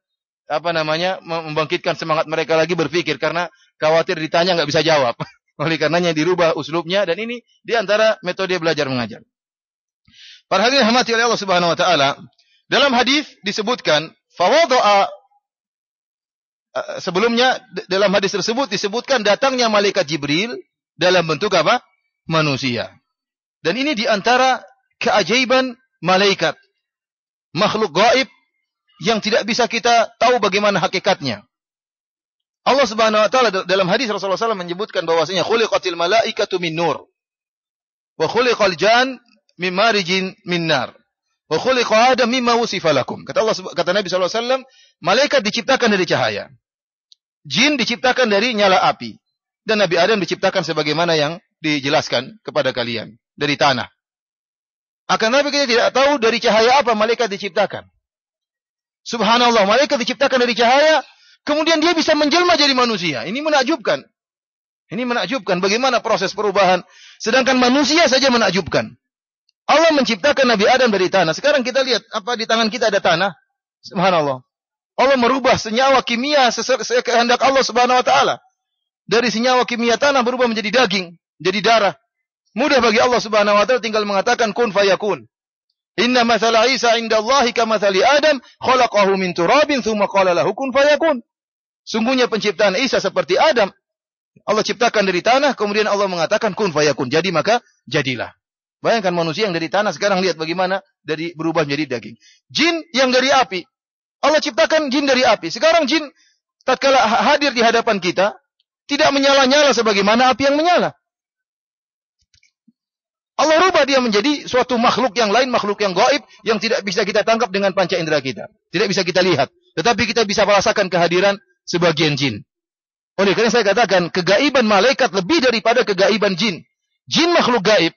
apa namanya membangkitkan semangat mereka lagi berpikir karena khawatir ditanya nggak bisa jawab. Oleh karenanya dirubah uslubnya dan ini diantara metode belajar mengajar. Para hadirin hamati oleh Allah Subhanahu wa taala, dalam hadis disebutkan fawadoa eh, sebelumnya dalam hadis tersebut disebutkan datangnya malaikat Jibril dalam bentuk apa? manusia. Dan ini diantara keajaiban malaikat makhluk gaib yang tidak bisa kita tahu bagaimana hakikatnya. Allah Subhanahu wa taala dalam hadis Rasulullah SAW menyebutkan bahwasanya khuliqatil malaikatu min nur wa khuliqal jan min marijin min nar wa khuliqa adam mimma wusifa lakum. Kata Allah kata Nabi sallallahu alaihi malaikat diciptakan dari cahaya. Jin diciptakan dari nyala api dan Nabi Adam diciptakan sebagaimana yang dijelaskan kepada kalian dari tanah. Akan tapi kita tidak tahu dari cahaya apa malaikat diciptakan. Subhanallah, malaikat diciptakan dari cahaya, kemudian dia bisa menjelma jadi manusia. Ini menakjubkan. Ini menakjubkan bagaimana proses perubahan. Sedangkan manusia saja menakjubkan. Allah menciptakan Nabi Adam dari tanah. Sekarang kita lihat apa di tangan kita ada tanah. Subhanallah. Allah merubah senyawa kimia sesuai kehendak Allah Subhanahu wa taala. Dari senyawa kimia tanah berubah menjadi daging, jadi darah. Mudah bagi Allah Subhanahu wa taala tinggal mengatakan kun fayakun. Inna masal Isa indallahi kamathali Adam khalaqahu min turabin thumma qala lahu kun fayakun. Sungguhnya penciptaan Isa seperti Adam. Allah ciptakan dari tanah kemudian Allah mengatakan kun fayakun. Jadi maka jadilah. Bayangkan manusia yang dari tanah sekarang lihat bagaimana dari berubah menjadi daging. Jin yang dari api. Allah ciptakan jin dari api. Sekarang jin tatkala hadir di hadapan kita tidak menyala-nyala sebagaimana api yang menyala. Allah rubah dia menjadi suatu makhluk yang lain, makhluk yang gaib, yang tidak bisa kita tangkap dengan panca indera kita. Tidak bisa kita lihat. Tetapi kita bisa merasakan kehadiran sebagian jin. Oleh karena saya katakan, kegaiban malaikat lebih daripada kegaiban jin. Jin makhluk gaib.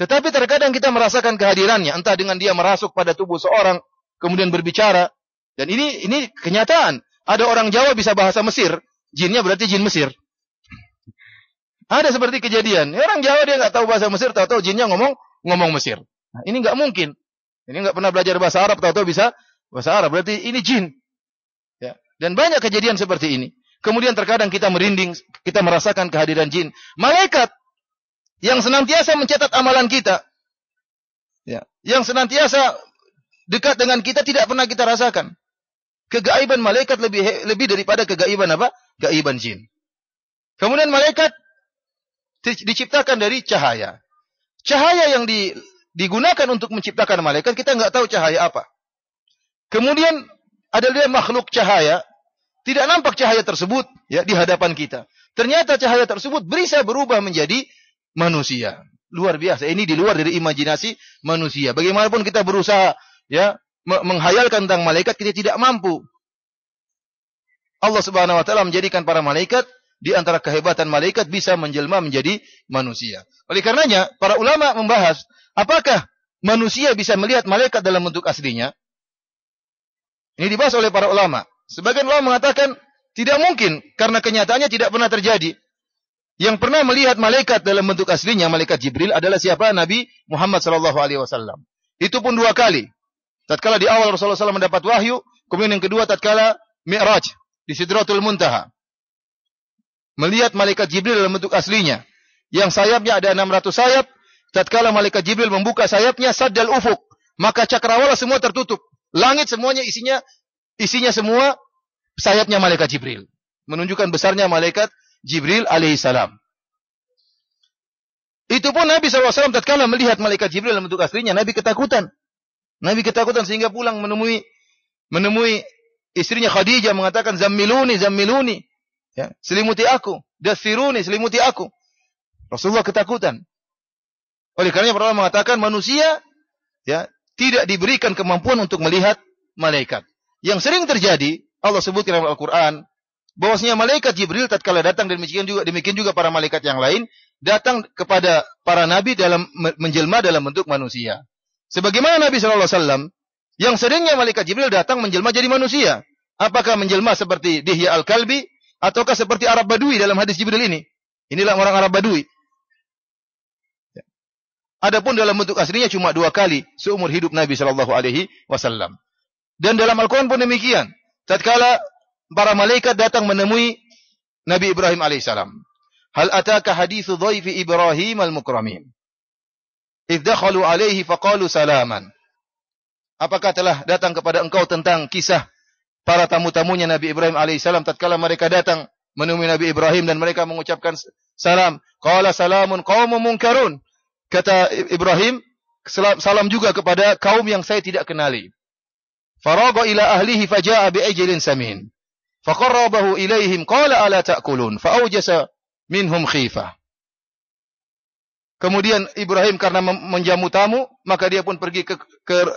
Tetapi terkadang kita merasakan kehadirannya. Entah dengan dia merasuk pada tubuh seorang, kemudian berbicara. Dan ini ini kenyataan. Ada orang Jawa bisa bahasa Mesir. Jinnya berarti jin Mesir. Ada seperti kejadian. Ya, orang Jawa dia nggak tahu bahasa Mesir, tahu-tahu jinnya ngomong ngomong Mesir. Nah, ini nggak mungkin. Ini nggak pernah belajar bahasa Arab, tahu-tahu bisa bahasa Arab. Berarti ini jin. Ya. Dan banyak kejadian seperti ini. Kemudian terkadang kita merinding, kita merasakan kehadiran jin. Malaikat yang senantiasa mencatat amalan kita. Ya. Yang senantiasa dekat dengan kita tidak pernah kita rasakan. Kegaiban malaikat lebih lebih daripada kegaiban apa? Kegaiban jin. Kemudian malaikat diciptakan dari cahaya. Cahaya yang di, digunakan untuk menciptakan malaikat kita nggak tahu cahaya apa. Kemudian ada dia makhluk cahaya tidak nampak cahaya tersebut ya di hadapan kita. Ternyata cahaya tersebut bisa berubah menjadi manusia. Luar biasa. Ini di luar dari imajinasi manusia. Bagaimanapun kita berusaha ya menghayalkan tentang malaikat kita tidak mampu. Allah Subhanahu wa taala menjadikan para malaikat di antara kehebatan malaikat bisa menjelma menjadi manusia. Oleh karenanya, para ulama membahas apakah manusia bisa melihat malaikat dalam bentuk aslinya? Ini dibahas oleh para ulama. Sebagian ulama mengatakan tidak mungkin karena kenyataannya tidak pernah terjadi. Yang pernah melihat malaikat dalam bentuk aslinya malaikat Jibril adalah siapa? Nabi Muhammad sallallahu alaihi wasallam. Itu pun dua kali. Tatkala di awal Rasulullah SAW mendapat wahyu, kemudian yang kedua tatkala Mi'raj di Sidratul Muntaha melihat malaikat Jibril dalam bentuk aslinya. Yang sayapnya ada 600 sayap, tatkala malaikat Jibril membuka sayapnya saddal ufuk, maka cakrawala semua tertutup. Langit semuanya isinya isinya semua sayapnya malaikat Jibril. Menunjukkan besarnya malaikat Jibril alaihissalam. Itu pun Nabi SAW tatkala melihat malaikat Jibril dalam bentuk aslinya, Nabi ketakutan. Nabi ketakutan sehingga pulang menemui menemui istrinya Khadijah mengatakan zammiluni zammiluni Ya, selimuti aku, dasiruni selimuti aku. Rasulullah ketakutan. Oleh karenanya para ulama mengatakan manusia ya, tidak diberikan kemampuan untuk melihat malaikat. Yang sering terjadi, Allah sebutkan dalam Al-Qur'an bahwasanya malaikat Jibril tatkala datang dan demikian juga demikian juga para malaikat yang lain datang kepada para nabi dalam menjelma dalam bentuk manusia. Sebagaimana Nabi saw yang seringnya malaikat Jibril datang menjelma jadi manusia. Apakah menjelma seperti Dihya al-Kalbi ataukah seperti Arab Badui dalam hadis Jibril ini? Inilah orang Arab Badui. Ya. Adapun dalam bentuk aslinya cuma dua kali seumur hidup Nabi Shallallahu Alaihi Wasallam. Dan dalam Al-Quran pun demikian. Tatkala para malaikat datang menemui Nabi Ibrahim alaihissalam. Hal ataka hadithu dhaifi Ibrahim al-mukramin. Idh alaihi faqalu salaman. Apakah telah datang kepada engkau tentang kisah para tamu-tamunya Nabi Ibrahim alaihissalam tatkala mereka datang menemui Nabi Ibrahim dan mereka mengucapkan salam. Qala salamun qaumun munkarun. Kata Ibrahim, salam juga kepada kaum yang saya tidak kenali. Faraga ila ahlihi faja'a bi'ijlin samin. Faqarrabahu ilaihim qala ala ta'kulun faawjasa minhum khifah. Kemudian Ibrahim karena menjamu tamu, maka dia pun pergi ke, ke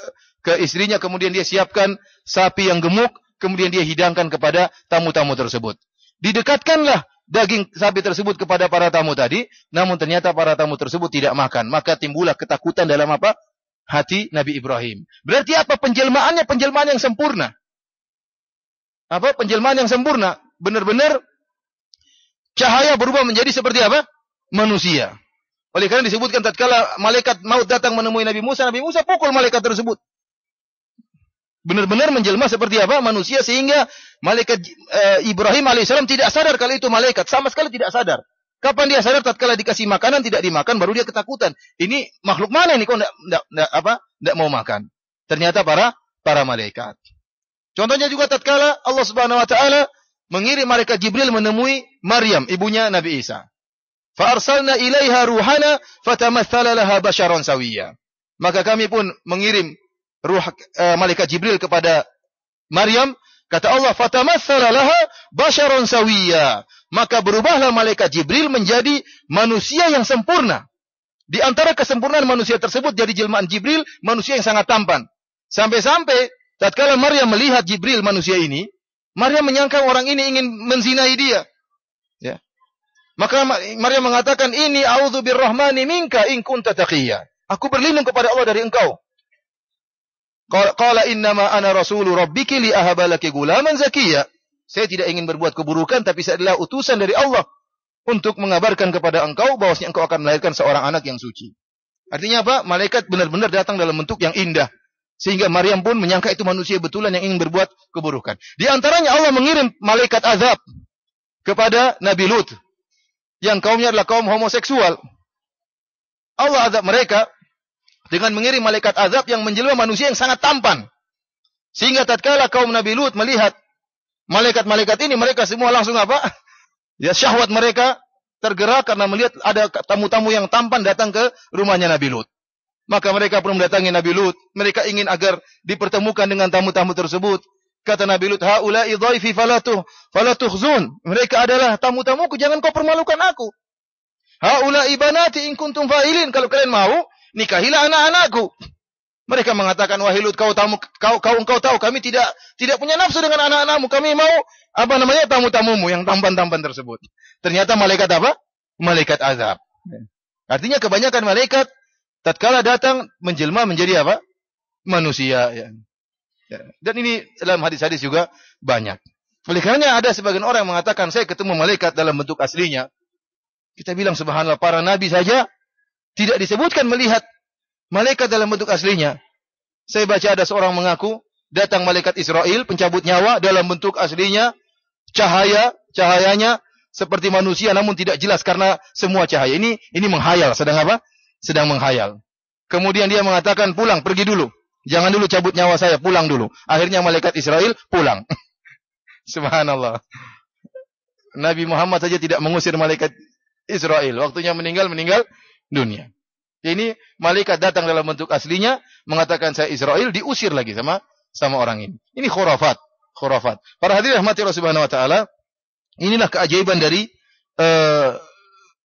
ke istrinya kemudian dia siapkan sapi yang gemuk kemudian dia hidangkan kepada tamu-tamu tersebut. Didekatkanlah daging sapi tersebut kepada para tamu tadi, namun ternyata para tamu tersebut tidak makan. Maka timbullah ketakutan dalam apa? Hati Nabi Ibrahim. Berarti apa penjelmaannya? Penjelmaan yang sempurna. Apa? Penjelmaan yang sempurna. Benar-benar cahaya berubah menjadi seperti apa? Manusia. Oleh karena disebutkan tatkala malaikat maut datang menemui Nabi Musa, Nabi Musa pukul malaikat tersebut benar-benar menjelma seperti apa manusia sehingga malaikat e, Ibrahim alaihissalam tidak sadar kalau itu malaikat sama sekali tidak sadar. Kapan dia sadar tatkala dikasih makanan tidak dimakan baru dia ketakutan. Ini makhluk mana ini kok enggak, enggak, enggak apa enggak mau makan. Ternyata para para malaikat. Contohnya juga tatkala Allah Subhanahu wa taala mengirim malaikat Jibril menemui Maryam ibunya Nabi Isa. Fa arsalna ilaiha ruhana fatamatsala laha basyaron sawiyya. Maka kami pun mengirim ruh e, malaikat Jibril kepada Maryam kata Allah fatamatsala laha basyaron sawiyya." maka berubahlah malaikat Jibril menjadi manusia yang sempurna di antara kesempurnaan manusia tersebut jadi jelmaan Jibril manusia yang sangat tampan sampai-sampai tatkala Maryam melihat Jibril manusia ini Maryam menyangka orang ini ingin menzinai dia ya maka Maryam mengatakan ini a'udzu birrahmani minka in kunta taqiyya aku berlindung kepada Allah dari engkau Qala innama ana rasulu rabbiki li ahabalaki gulaman zakiya. Saya tidak ingin berbuat keburukan tapi saya adalah utusan dari Allah untuk mengabarkan kepada engkau bahwasanya engkau akan melahirkan seorang anak yang suci. Artinya apa? Malaikat benar-benar datang dalam bentuk yang indah. Sehingga Maryam pun menyangka itu manusia betulan yang ingin berbuat keburukan. Di antaranya Allah mengirim malaikat azab kepada Nabi Lut. Yang kaumnya adalah kaum homoseksual. Allah azab mereka dengan mengirim malaikat azab yang menjelma manusia yang sangat tampan. Sehingga tatkala kaum Nabi Lut melihat malaikat-malaikat ini mereka semua langsung apa? Ya syahwat mereka tergerak karena melihat ada tamu-tamu yang tampan datang ke rumahnya Nabi Lut. Maka mereka pun mendatangi Nabi Lut. Mereka ingin agar dipertemukan dengan tamu-tamu tersebut. Kata Nabi Lut, "Haula'i dhaifi falatuh falatukhzun." Mereka adalah tamu-tamuku, jangan kau permalukan aku. "Haula'i ibanati in kuntum fa'ilin." Kalau kalian mau, nikahilah anak-anakku. Mereka mengatakan wahai Lut kau tahu kau kau engkau tahu kami tidak tidak punya nafsu dengan anak-anakmu kami mau apa namanya tamu-tamumu yang tamban-tamban tersebut. Ternyata malaikat apa? Malaikat azab. Ya. Artinya kebanyakan malaikat tatkala datang menjelma menjadi apa? manusia ya. ya. Dan ini dalam hadis-hadis juga banyak. Oleh karena ada sebagian orang yang mengatakan saya ketemu malaikat dalam bentuk aslinya. Kita bilang subhanallah para nabi saja tidak disebutkan melihat malaikat dalam bentuk aslinya. Saya baca ada seorang mengaku, datang malaikat Israel, pencabut nyawa dalam bentuk aslinya, cahaya, cahayanya seperti manusia namun tidak jelas karena semua cahaya. Ini ini menghayal, sedang apa? Sedang menghayal. Kemudian dia mengatakan, pulang, pergi dulu. Jangan dulu cabut nyawa saya, pulang dulu. Akhirnya malaikat Israel pulang. Subhanallah. Nabi Muhammad saja tidak mengusir malaikat Israel. Waktunya meninggal, meninggal dunia. Ini malaikat datang dalam bentuk aslinya mengatakan saya Israel diusir lagi sama sama orang ini. Ini khurafat, khurafat. Para hadirin rahmati Allah Subhanahu wa taala, inilah keajaiban dari uh,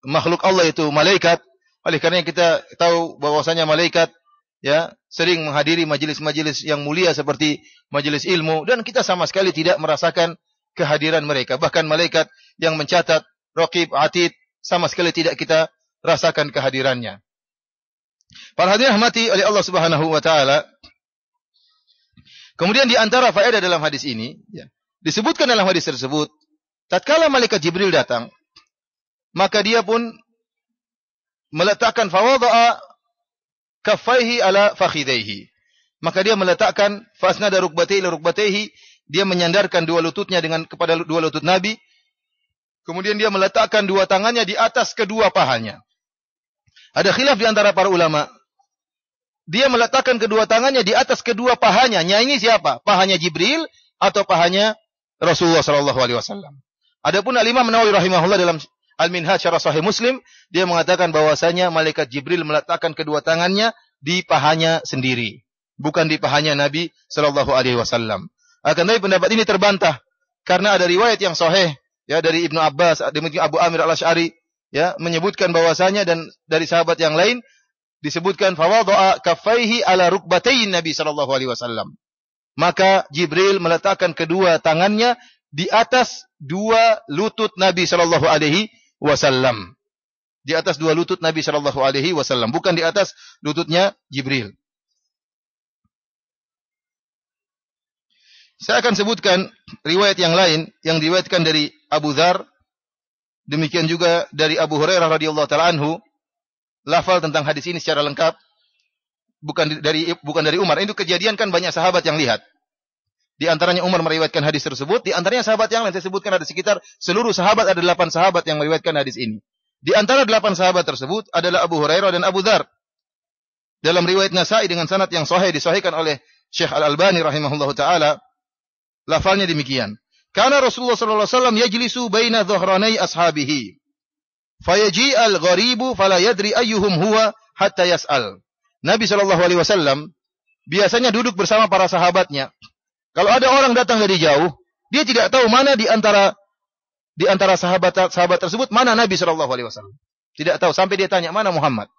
makhluk Allah itu malaikat. Oleh karena kita tahu bahwasanya malaikat ya sering menghadiri majelis-majelis yang mulia seperti majelis ilmu dan kita sama sekali tidak merasakan kehadiran mereka. Bahkan malaikat yang mencatat Raqib, Atid sama sekali tidak kita rasakan kehadirannya. Para hadirin rahmati oleh Allah Subhanahu wa taala. Kemudian di antara faedah dalam hadis ini, ya, disebutkan dalam hadis tersebut, tatkala malaikat Jibril datang, maka dia pun meletakkan fawada'a kaffaihi ala fakhidaihi. Maka dia meletakkan fasnada rukbatai ila rukbatayhi, dia menyandarkan dua lututnya dengan kepada dua lutut Nabi. Kemudian dia meletakkan dua tangannya di atas kedua pahanya. Ada khilaf di antara para ulama. Dia meletakkan kedua tangannya di atas kedua pahanya. Nya ini siapa? Pahanya Jibril atau pahanya Rasulullah sallallahu alaihi wasallam. Adapun Al-Imam Nawawi rahimahullah dalam Al-Minhaj Syarah Sahih Muslim, dia mengatakan bahwasanya malaikat Jibril meletakkan kedua tangannya di pahanya sendiri, bukan di pahanya Nabi sallallahu alaihi wasallam. Akan tetapi pendapat ini terbantah karena ada riwayat yang sahih ya dari Ibnu Abbas, dari Abu Amir Al-Asy'ari ya menyebutkan bahwasanya dan dari sahabat yang lain disebutkan fawadha'a ala rukbatain Nabi sallallahu alaihi wasallam. Maka Jibril meletakkan kedua tangannya di atas dua lutut Nabi shallallahu alaihi wasallam. Di atas dua lutut Nabi shallallahu alaihi wasallam, bukan di atas lututnya Jibril. Saya akan sebutkan riwayat yang lain yang diriwayatkan dari Abu Dhar. Demikian juga dari Abu Hurairah radhiyallahu taala anhu lafal tentang hadis ini secara lengkap bukan dari bukan dari Umar. Itu kejadian kan banyak sahabat yang lihat. Di antaranya Umar meriwayatkan hadis tersebut, di antaranya sahabat yang lain saya sebutkan ada sekitar seluruh sahabat ada delapan sahabat yang meriwayatkan hadis ini. Di antara delapan sahabat tersebut adalah Abu Hurairah dan Abu Dar Dalam riwayat Nasai dengan sanad yang sahih disahihkan oleh Syekh Al Albani rahimahullah taala, lafalnya demikian. Karena Rasulullah sallallahu alaihi wasallam yajlisu baina dhahranai ashabihi. Fayaji al-gharibu fala yadri ayyuhum huwa hatta yas'al. Nabi sallallahu alaihi wasallam biasanya duduk bersama para sahabatnya. Kalau ada orang datang dari jauh, dia tidak tahu mana di antara di antara sahabat sahabat tersebut mana Nabi Shallallahu Alaihi Wasallam. Tidak tahu sampai dia tanya mana Muhammad.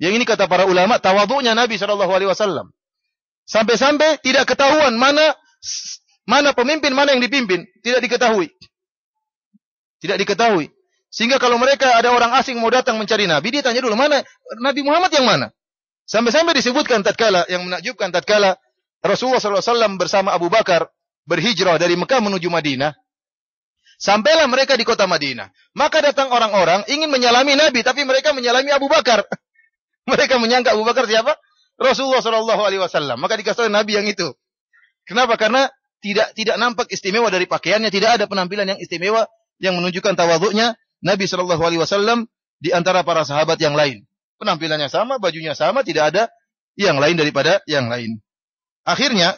Yang ini kata para ulama tawadunya Nabi Shallallahu Alaihi Wasallam. Sampai-sampai tidak ketahuan mana Mana pemimpin, mana yang dipimpin, tidak diketahui. Tidak diketahui. Sehingga kalau mereka ada orang asing mau datang mencari Nabi, dia tanya dulu mana Nabi Muhammad yang mana. Sampai-sampai disebutkan tatkala yang menakjubkan tatkala Rasulullah SAW bersama Abu Bakar berhijrah dari Mekah menuju Madinah. Sampailah mereka di kota Madinah. Maka datang orang-orang ingin menyalami Nabi, tapi mereka menyalami Abu Bakar. mereka menyangka Abu Bakar siapa? Rasulullah SAW. Maka dikasih Nabi yang itu. Kenapa? Karena tidak tidak nampak istimewa dari pakaiannya, tidak ada penampilan yang istimewa yang menunjukkan tawaduknya Nabi Shallallahu Alaihi Wasallam di antara para sahabat yang lain. Penampilannya sama, bajunya sama, tidak ada yang lain daripada yang lain. Akhirnya,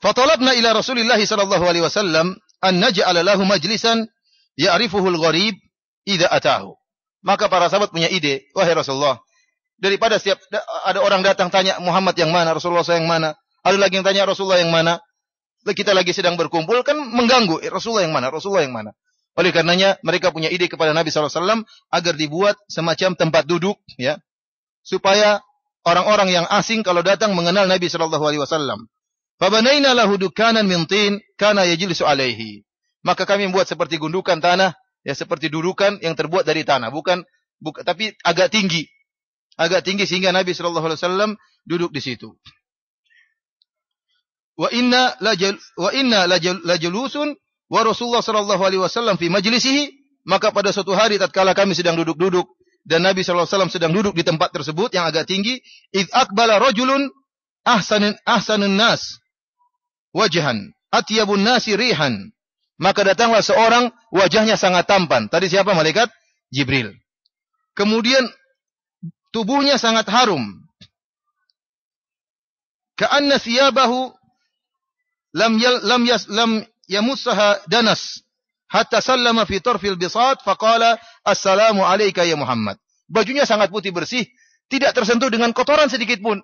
fatalabna ila Rasulillah Shallallahu Alaihi Wasallam an naj'ala lahu majlisan arifuhul gharib idza atahu. Maka para sahabat punya ide, wahai Rasulullah, daripada setiap ada orang datang tanya Muhammad yang mana, Rasulullah yang mana, ada lagi yang tanya Rasulullah yang mana? Kita lagi sedang berkumpul kan mengganggu. Eh, Rasulullah yang mana? Rasulullah yang mana? Oleh karenanya mereka punya ide kepada Nabi SAW agar dibuat semacam tempat duduk ya supaya orang-orang yang asing kalau datang mengenal Nabi SAW. Alaihi Wasallam. Fabanaina lahu dukanan mintin kana yajlisu alaihi. Maka kami membuat seperti gundukan tanah, ya seperti dudukan yang terbuat dari tanah, bukan, bukan tapi agak tinggi. Agak tinggi sehingga Nabi Shallallahu alaihi wasallam duduk di situ wa inna lajal wa inna lajulusun wa Rasulullah sallallahu alaihi wasallam fi majlisihi maka pada suatu hari tatkala kami sedang duduk-duduk dan Nabi sallallahu alaihi wasallam sedang duduk di tempat tersebut yang agak tinggi id akbala rajulun ahsanin ahsanun nas wajhan atyabun nasi rihan maka datanglah seorang wajahnya sangat tampan tadi siapa malaikat Jibril kemudian tubuhnya sangat harum ka'anna siyabahu lam yal lam yas lam yamussaha danas hatta sallama fi tarfil bisat faqala assalamu alayka ya Muhammad. Bajunya sangat putih bersih, tidak tersentuh dengan kotoran sedikit pun.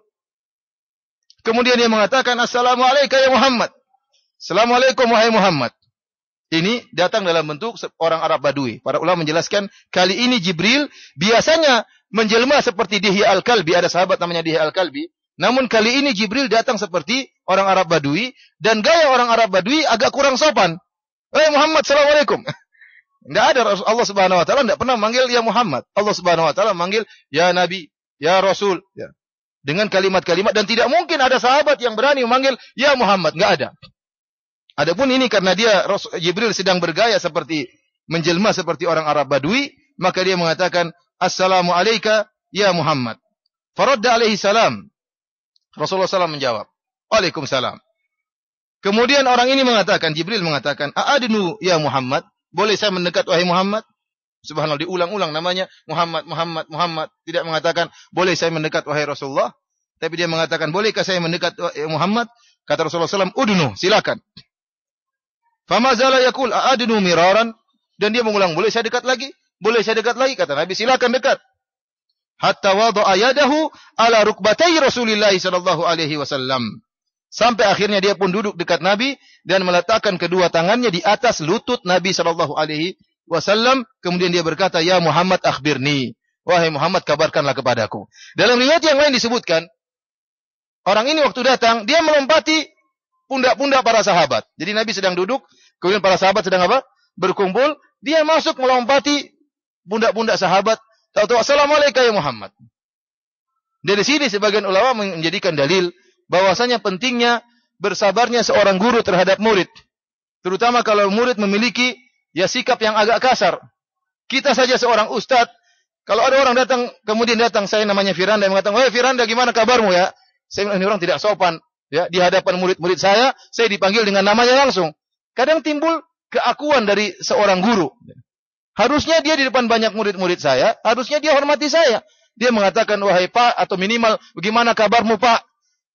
Kemudian dia mengatakan assalamu alayka ya Muhammad. Assalamualaikum wahai Muhammad. Ini datang dalam bentuk orang Arab Badui. Para ulama menjelaskan kali ini Jibril biasanya menjelma seperti Dihya Al-Kalbi, ada sahabat namanya Dihya Al-Kalbi. Namun kali ini Jibril datang seperti orang Arab Badui dan gaya orang Arab Badui agak kurang sopan. Eh Muhammad Assalamualaikum. Tidak ada Allah Subhanahu wa taala tidak pernah manggil ya Muhammad. Allah Subhanahu wa taala manggil ya Nabi, ya Rasul, ya. Dengan kalimat-kalimat dan tidak mungkin ada sahabat yang berani memanggil ya Muhammad, nggak ada. Adapun ini karena dia Jibril sedang bergaya seperti menjelma seperti orang Arab Badui, maka dia mengatakan assalamu ya Muhammad. Faradda alaihi salam Rasulullah SAW menjawab, Waalaikumsalam. Kemudian orang ini mengatakan, Jibril mengatakan, A'adnu ya Muhammad, boleh saya mendekat wahai Muhammad? Subhanallah, diulang-ulang namanya, Muhammad, Muhammad, Muhammad. Tidak mengatakan, boleh saya mendekat wahai Rasulullah? Tapi dia mengatakan, bolehkah saya mendekat wahai Muhammad? Kata Rasulullah SAW, Udnu, silakan. Fama zala yakul, A'adnu miraran. Dan dia mengulang, boleh saya dekat lagi? Boleh saya dekat lagi? Kata Nabi, silakan dekat. hatta wada'a yadahu ala rukbatai Rasulillah sallallahu alaihi wasallam. Sampai akhirnya dia pun duduk dekat Nabi dan meletakkan kedua tangannya di atas lutut Nabi sallallahu alaihi wasallam. Kemudian dia berkata, "Ya Muhammad, akhbirni." Wahai Muhammad, kabarkanlah kepadaku. Dalam riwayat yang lain disebutkan, orang ini waktu datang, dia melompati pundak-pundak para sahabat. Jadi Nabi sedang duduk, kemudian para sahabat sedang apa? Berkumpul, dia masuk melompati pundak-pundak sahabat Tahu-tahu assalamualaikum ya Muhammad. Dari sini sebagian ulama menjadikan dalil bahwasanya pentingnya bersabarnya seorang guru terhadap murid. Terutama kalau murid memiliki ya sikap yang agak kasar. Kita saja seorang ustadz, kalau ada orang datang, kemudian datang saya namanya Firanda, mengatakan, Wah Firanda gimana kabarmu ya? Saya bilang, ini orang tidak sopan. Ya, di hadapan murid-murid saya, saya dipanggil dengan namanya langsung. Kadang timbul keakuan dari seorang guru. Harusnya dia di depan banyak murid-murid saya, harusnya dia hormati saya. Dia mengatakan, wahai Pak, atau minimal, gimana kabarmu Pak?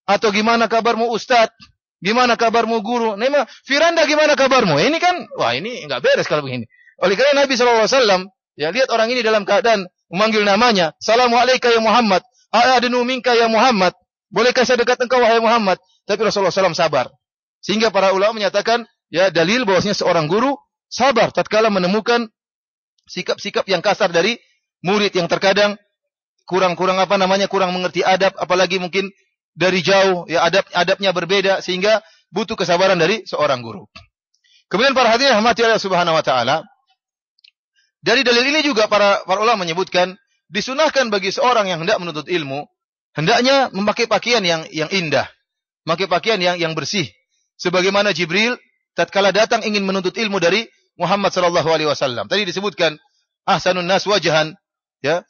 Atau gimana kabarmu Ustadz? Gimana kabarmu guru? Nema, Firanda gimana kabarmu? Ini kan, wah ini nggak beres kalau begini. Oleh karena Nabi SAW, ya lihat orang ini dalam keadaan memanggil namanya. Assalamualaikum ya Muhammad. A'adinu minka ya Muhammad. Bolehkah saya dekat engkau wahai Muhammad? Tapi Rasulullah SAW sabar. Sehingga para ulama menyatakan, ya dalil bahwasanya seorang guru sabar tatkala menemukan sikap-sikap yang kasar dari murid yang terkadang kurang-kurang apa namanya kurang mengerti adab apalagi mungkin dari jauh ya adab adabnya berbeda sehingga butuh kesabaran dari seorang guru. Kemudian para hadirin rahmati Allah Subhanahu wa taala dari dalil ini juga para para ulama menyebutkan disunahkan bagi seorang yang hendak menuntut ilmu hendaknya memakai pakaian yang yang indah, memakai pakaian yang yang bersih sebagaimana Jibril tatkala datang ingin menuntut ilmu dari Muhammad sallallahu alaihi wasallam. Tadi disebutkan ahsanun nas wajahan, ya.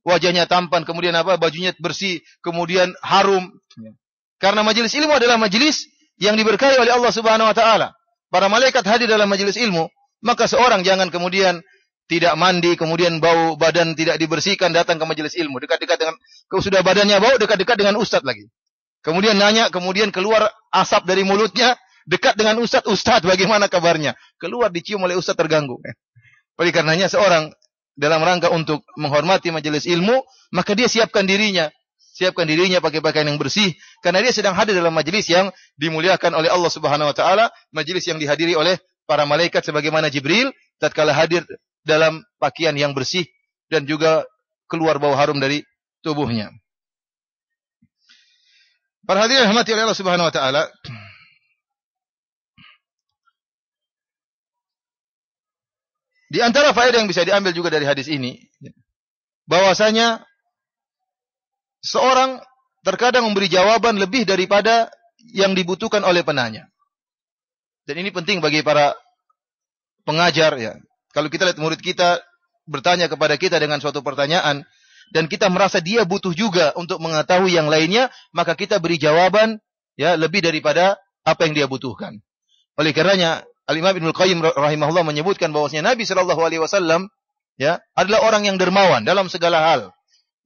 Wajahnya tampan, kemudian apa? Bajunya bersih, kemudian harum. Ya. Karena majelis ilmu adalah majelis yang diberkahi oleh Allah Subhanahu wa taala. Para malaikat hadir dalam majelis ilmu, maka seorang jangan kemudian tidak mandi, kemudian bau badan tidak dibersihkan, datang ke majelis ilmu. Dekat-dekat dengan, sudah badannya bau, dekat-dekat dengan ustadz lagi. Kemudian nanya, kemudian keluar asap dari mulutnya, dekat dengan ustadz, ustadz bagaimana kabarnya? Keluar dicium oleh ustadz terganggu. Oleh karenanya seorang dalam rangka untuk menghormati majelis ilmu, maka dia siapkan dirinya. Siapkan dirinya pakai pakaian yang bersih karena dia sedang hadir dalam majelis yang dimuliakan oleh Allah Subhanahu wa taala, majelis yang dihadiri oleh para malaikat sebagaimana Jibril tatkala hadir dalam pakaian yang bersih dan juga keluar bau harum dari tubuhnya. Para hadirin rahmati oleh Allah Subhanahu wa taala, Di antara faedah yang bisa diambil juga dari hadis ini, bahwasanya seorang terkadang memberi jawaban lebih daripada yang dibutuhkan oleh penanya. Dan ini penting bagi para pengajar ya. Kalau kita lihat murid kita bertanya kepada kita dengan suatu pertanyaan dan kita merasa dia butuh juga untuk mengetahui yang lainnya, maka kita beri jawaban ya lebih daripada apa yang dia butuhkan. Oleh karenanya Al-Imam Ibnu Qayyim rahimahullah menyebutkan bahwasanya Nabi Shallallahu alaihi wasallam ya adalah orang yang dermawan dalam segala hal.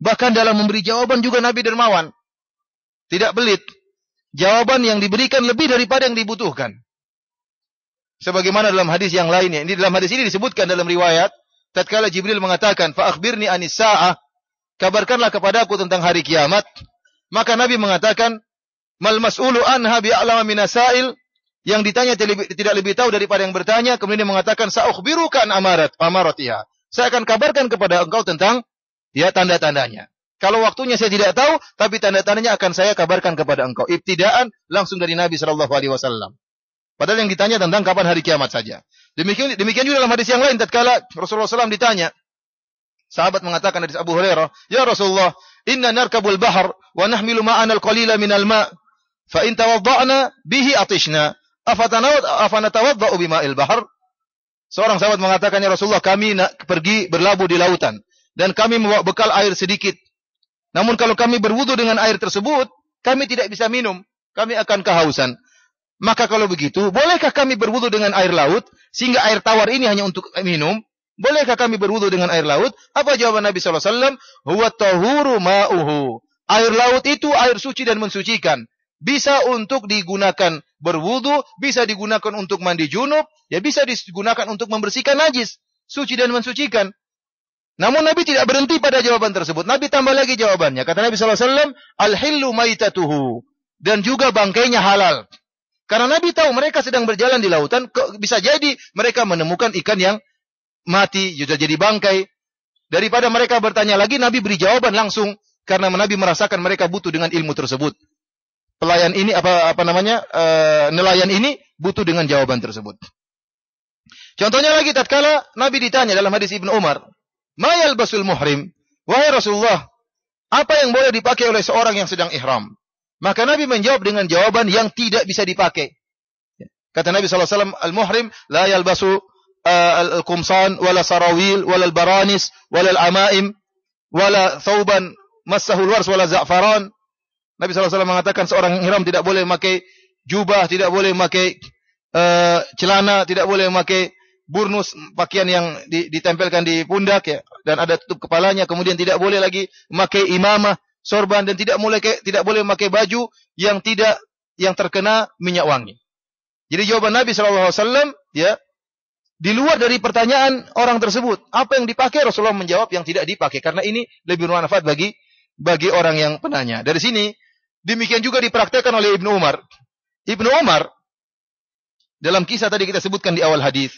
Bahkan dalam memberi jawaban juga Nabi dermawan. Tidak belit. Jawaban yang diberikan lebih daripada yang dibutuhkan. Sebagaimana dalam hadis yang lainnya. Ini dalam hadis ini disebutkan dalam riwayat tatkala Jibril mengatakan, "Fa akhbirni anis saah." Kabarkanlah kepadaku tentang hari kiamat. Maka Nabi mengatakan, "Mal mas'ulu anha bi'alama minasail." yang ditanya tidak lebih tahu daripada yang bertanya, kemudian dia mengatakan saukhbirukan amarat amaratiha. Saya akan kabarkan kepada engkau tentang ya tanda-tandanya. Kalau waktunya saya tidak tahu, tapi tanda-tandanya akan saya kabarkan kepada engkau. Ibtidaan langsung dari Nabi Shallallahu alaihi wasallam. Padahal yang ditanya tentang kapan hari kiamat saja. Demikian demikian juga dalam hadis yang lain tatkala Rasulullah SAW ditanya, sahabat mengatakan dari Abu Hurairah, "Ya Rasulullah, inna narkabul bahr wa nahmilu ma'ana al-qalila minal ma' fa in tawadda'na bihi atishna." Afanatawadda'u bima'il bahar? Seorang sahabat mengatakan, Ya Rasulullah, kami pergi berlabuh di lautan. Dan kami membawa bekal air sedikit. Namun kalau kami berwudu dengan air tersebut, kami tidak bisa minum. Kami akan kehausan. Maka kalau begitu, bolehkah kami berwudu dengan air laut? Sehingga air tawar ini hanya untuk minum? Bolehkah kami berwudu dengan air laut? Apa jawaban Nabi SAW? Huwa tahuru ma'uhu. Air laut itu air suci dan mensucikan. Bisa untuk digunakan berwudu, bisa digunakan untuk mandi junub, ya bisa digunakan untuk membersihkan najis, suci dan mensucikan. Namun Nabi tidak berhenti pada jawaban tersebut. Nabi tambah lagi jawabannya. Kata Nabi SAW, Al-hillu maitatuhu. Dan juga bangkainya halal. Karena Nabi tahu mereka sedang berjalan di lautan. Bisa jadi mereka menemukan ikan yang mati. Sudah jadi bangkai. Daripada mereka bertanya lagi, Nabi beri jawaban langsung. Karena Nabi merasakan mereka butuh dengan ilmu tersebut pelayan ini apa apa namanya e, nelayan ini butuh dengan jawaban tersebut. Contohnya lagi tatkala Nabi ditanya dalam hadis Ibnu Umar, "Mayal basul muhrim?" Wahai Rasulullah, apa yang boleh dipakai oleh seorang yang sedang ihram? Maka Nabi menjawab dengan jawaban yang tidak bisa dipakai. Kata Nabi SAW, Al-Muhrim la yalbasu eh, al-kumsan, wala sarawil, wala al-baranis, wala al-amaim, wala thawban masahul wars wala za'faran, Nabi SAW mengatakan seorang yang ihram tidak boleh memakai jubah, tidak boleh memakai uh, celana, tidak boleh memakai burnus, pakaian yang ditempelkan di pundak ya, dan ada tutup kepalanya, kemudian tidak boleh lagi memakai imamah, sorban dan tidak boleh tidak boleh memakai baju yang tidak yang terkena minyak wangi. Jadi jawaban Nabi SAW ya di luar dari pertanyaan orang tersebut, apa yang dipakai Rasulullah menjawab yang tidak dipakai karena ini lebih bermanfaat bagi bagi orang yang penanya. Dari sini Demikian juga dipraktekkan oleh Ibnu Umar. Ibnu Umar dalam kisah tadi kita sebutkan di awal hadis,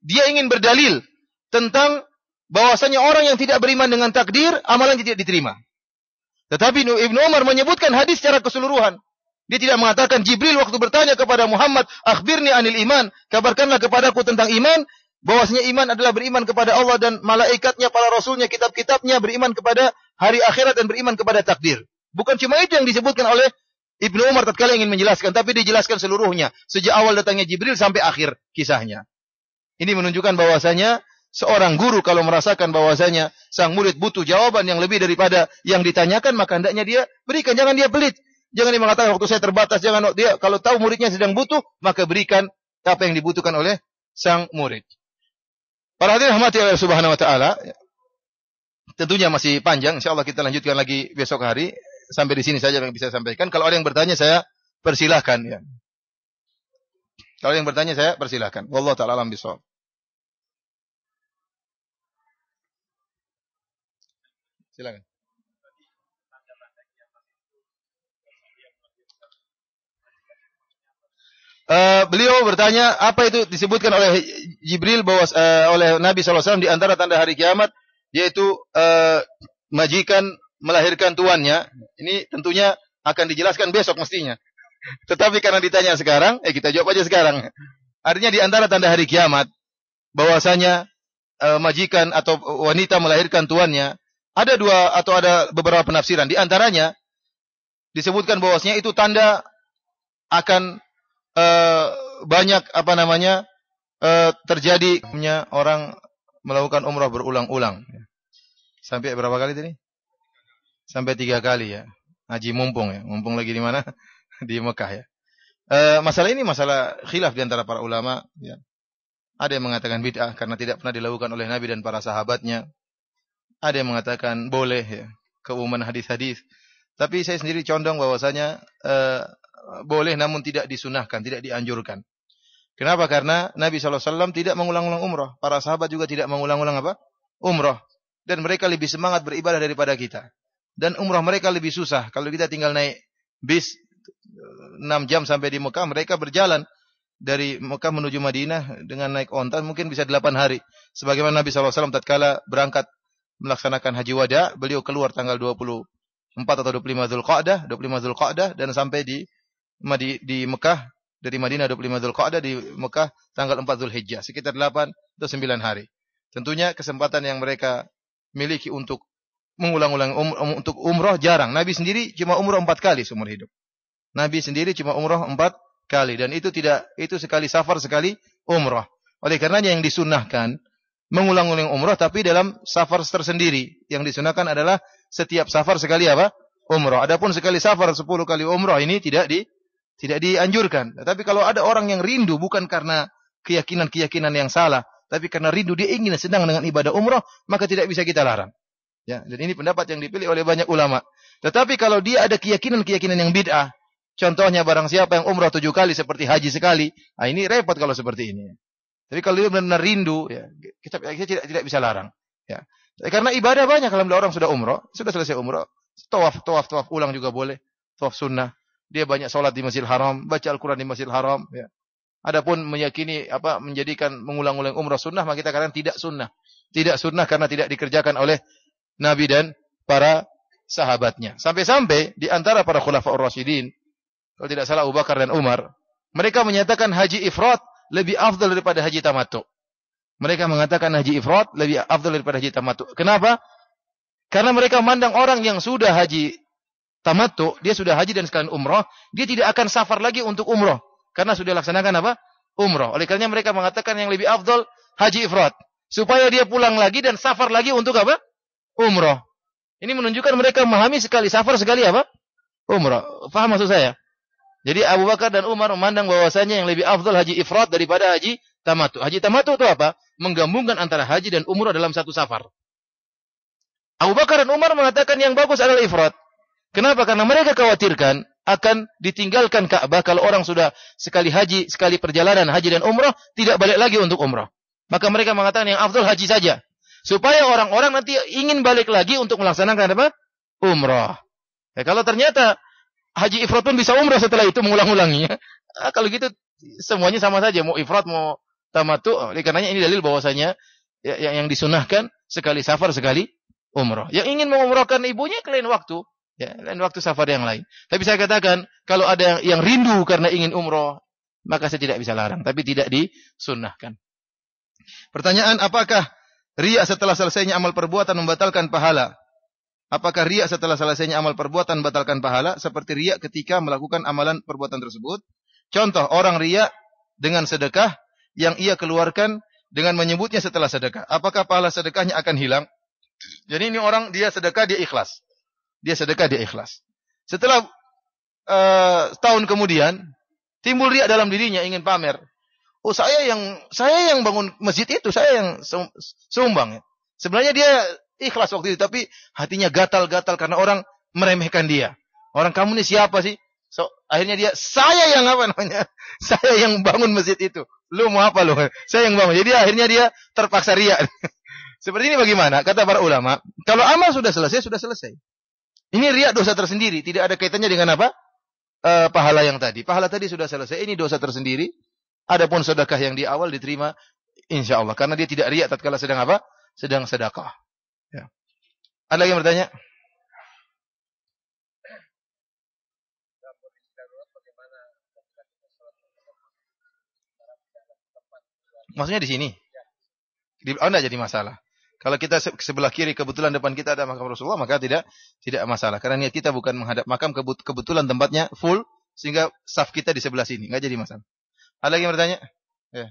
dia ingin berdalil tentang bahwasanya orang yang tidak beriman dengan takdir amalan tidak diterima. Tetapi Ibnu Umar menyebutkan hadis secara keseluruhan. Dia tidak mengatakan Jibril waktu bertanya kepada Muhammad, "Akhbirni anil iman," kabarkanlah kepadaku tentang iman, bahwasanya iman adalah beriman kepada Allah dan malaikatnya, para rasulnya, kitab-kitabnya, beriman kepada hari akhirat dan beriman kepada takdir. Bukan cuma itu yang disebutkan oleh Ibnu Umar tatkala ingin menjelaskan, tapi dijelaskan seluruhnya sejak awal datangnya Jibril sampai akhir kisahnya. Ini menunjukkan bahwasanya seorang guru kalau merasakan bahwasanya sang murid butuh jawaban yang lebih daripada yang ditanyakan, maka hendaknya dia berikan, jangan dia pelit. Jangan dia mengatakan waktu saya terbatas, jangan dia kalau tahu muridnya sedang butuh, maka berikan apa yang dibutuhkan oleh sang murid. Para hadirin rahmati Allah Subhanahu wa taala. Tentunya masih panjang, insyaallah kita lanjutkan lagi besok hari sampai di sini saja yang bisa saya sampaikan. Kalau ada yang bertanya saya persilahkan ya. Kalau ada yang bertanya saya persilahkan. Wallahu taala alam bisawab. Silakan. Uh, beliau bertanya apa itu disebutkan oleh Jibril bahwa uh, oleh Nabi SAW di antara tanda hari kiamat yaitu uh, majikan melahirkan tuannya. Ini tentunya akan dijelaskan besok mestinya. Tetapi karena ditanya sekarang, eh kita jawab aja sekarang. Artinya di antara tanda hari kiamat bahwasanya e, majikan atau wanita melahirkan tuannya, ada dua atau ada beberapa penafsiran. Di antaranya disebutkan bahwasanya itu tanda akan e, banyak apa namanya e, eh, terjadinya orang melakukan umrah berulang-ulang. Sampai berapa kali tadi? sampai tiga kali ya. Haji mumpung ya. Mumpung lagi di mana? di Mekah ya. E, masalah ini masalah khilaf di antara para ulama ya. Ada yang mengatakan bid'ah karena tidak pernah dilakukan oleh Nabi dan para sahabatnya. Ada yang mengatakan boleh ya, keumuman hadis-hadis. Tapi saya sendiri condong bahwasanya e, boleh namun tidak disunahkan, tidak dianjurkan. Kenapa? Karena Nabi SAW tidak mengulang-ulang umroh. Para sahabat juga tidak mengulang-ulang apa? Umroh. Dan mereka lebih semangat beribadah daripada kita dan umrah mereka lebih susah. Kalau kita tinggal naik bis 6 eh, jam sampai di Mekah, mereka berjalan dari Mekah menuju Madinah dengan naik onta mungkin bisa 8 hari. Sebagaimana Nabi SAW tatkala berangkat melaksanakan haji wada, beliau keluar tanggal 24 atau 25 Zulqa'dah, 25 Zulqa'dah dan sampai di di, di Mekah dari Madinah 25 Zulqa'dah di Mekah tanggal 4 Zulhijjah, sekitar 8 atau 9 hari. Tentunya kesempatan yang mereka miliki untuk mengulang-ulang um, um, untuk umroh jarang. Nabi sendiri cuma umroh empat kali seumur hidup. Nabi sendiri cuma umroh empat kali dan itu tidak itu sekali safar sekali umroh. Oleh karenanya yang disunahkan mengulang-ulang umroh tapi dalam safar tersendiri. Yang disunahkan adalah setiap safar sekali apa? Umroh. Adapun sekali safar sepuluh kali umroh ini tidak di tidak dianjurkan. Tapi kalau ada orang yang rindu bukan karena keyakinan-keyakinan yang salah, tapi karena rindu dia ingin sedang dengan ibadah umroh, maka tidak bisa kita larang. Ya, dan ini pendapat yang dipilih oleh banyak ulama. Tetapi kalau dia ada keyakinan-keyakinan yang bid'ah, contohnya barang siapa yang umrah tujuh kali seperti haji sekali, nah ini repot kalau seperti ini. Tapi kalau dia benar-benar rindu, ya, kita, kita tidak, tidak bisa larang. Ya. Karena ibadah banyak kalau orang sudah umrah, sudah selesai umrah, tawaf, tawaf, tawaf ulang juga boleh, tawaf sunnah. Dia banyak sholat di Masjidil Haram, baca Al-Quran di Masjidil Haram. Ya. Adapun meyakini apa menjadikan mengulang-ulang umrah sunnah, maka kita katakan tidak sunnah. Tidak sunnah karena tidak dikerjakan oleh Nabi dan para sahabatnya. Sampai-sampai di antara para khulafah rasyidin, kalau tidak salah Abu Bakar dan Umar, mereka menyatakan haji ifrat lebih afdal daripada haji tamattu. Mereka mengatakan haji ifrat lebih afdal daripada haji tamattu. Kenapa? Karena mereka memandang orang yang sudah haji tamattu, dia sudah haji dan sekalian umrah, dia tidak akan safar lagi untuk umrah karena sudah laksanakan apa? Umrah. Oleh karenanya mereka mengatakan yang lebih afdal haji ifrat supaya dia pulang lagi dan safar lagi untuk apa? umroh. Ini menunjukkan mereka memahami sekali safar sekali apa? Umroh. Faham maksud saya? Jadi Abu Bakar dan Umar memandang bahwasanya yang lebih afdal haji ifrat daripada haji tamatu. Haji tamatu itu apa? Menggabungkan antara haji dan umroh dalam satu safar. Abu Bakar dan Umar mengatakan yang bagus adalah ifrat. Kenapa? Karena mereka khawatirkan akan ditinggalkan Ka'bah kalau orang sudah sekali haji, sekali perjalanan haji dan umroh, tidak balik lagi untuk umroh. Maka mereka mengatakan yang afdal haji saja. Supaya orang-orang nanti ingin balik lagi untuk melaksanakan apa? umroh Ya, kalau ternyata haji ifrat pun bisa umroh setelah itu mengulang-ulanginya. Nah, kalau gitu semuanya sama saja. Mau ifrat, mau tamatu. Oleh karenanya ini dalil bahwasanya yang, ya, yang disunahkan sekali safar, sekali umroh Yang ingin mengumrohkan ibunya ke lain waktu. Ya, lain waktu safar yang lain. Tapi saya katakan, kalau ada yang rindu karena ingin umroh maka saya tidak bisa larang. Tapi tidak disunahkan Pertanyaan, apakah Ria setelah selesainya amal perbuatan membatalkan pahala. Apakah ria setelah selesainya amal perbuatan membatalkan pahala seperti ria ketika melakukan amalan perbuatan tersebut? Contoh orang ria dengan sedekah yang ia keluarkan dengan menyebutnya setelah sedekah. Apakah pahala sedekahnya akan hilang? Jadi ini orang dia sedekah dia ikhlas. Dia sedekah dia ikhlas. Setelah uh, eh, tahun kemudian timbul ria dalam dirinya ingin pamer. Oh saya yang saya yang bangun masjid itu, saya yang sumbang. Sebenarnya dia ikhlas waktu itu, tapi hatinya gatal-gatal karena orang meremehkan dia. Orang kamu ini siapa sih? So, akhirnya dia saya yang apa namanya? Saya yang bangun masjid itu. Lu mau apa lu? Saya yang bangun. Jadi akhirnya dia terpaksa ria. Seperti ini bagaimana? Kata para ulama, kalau amal sudah selesai, sudah selesai. Ini riak dosa tersendiri, tidak ada kaitannya dengan apa? E, pahala yang tadi. Pahala tadi sudah selesai, ini dosa tersendiri Adapun sedekah yang di awal diterima insya Allah karena dia tidak riak tatkala sedang apa? Sedang sedekah. Ya. Ada lagi yang bertanya? Maksudnya di sini. Di, oh, tidak jadi masalah. Kalau kita sebelah kiri kebetulan depan kita ada makam Rasulullah maka tidak tidak masalah karena niat kita bukan menghadap makam kebetulan tempatnya full sehingga saf kita di sebelah sini nggak jadi masalah. Ada lagi yang bertanya? Ya.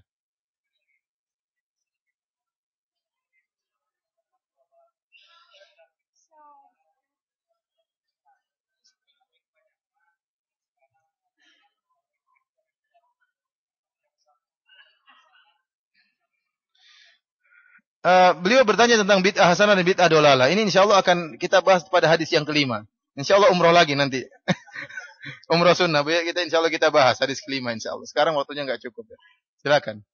Uh, beliau bertanya tentang bid'ah hasanah dan bid'ah dolala. Ini insya Allah akan kita bahas pada hadis yang kelima. Insya Allah umroh lagi nanti. Umroh sunnah. Bu, ya, kita insya Allah kita bahas hadis kelima insya Allah. Sekarang waktunya nggak cukup. Ya. Silakan.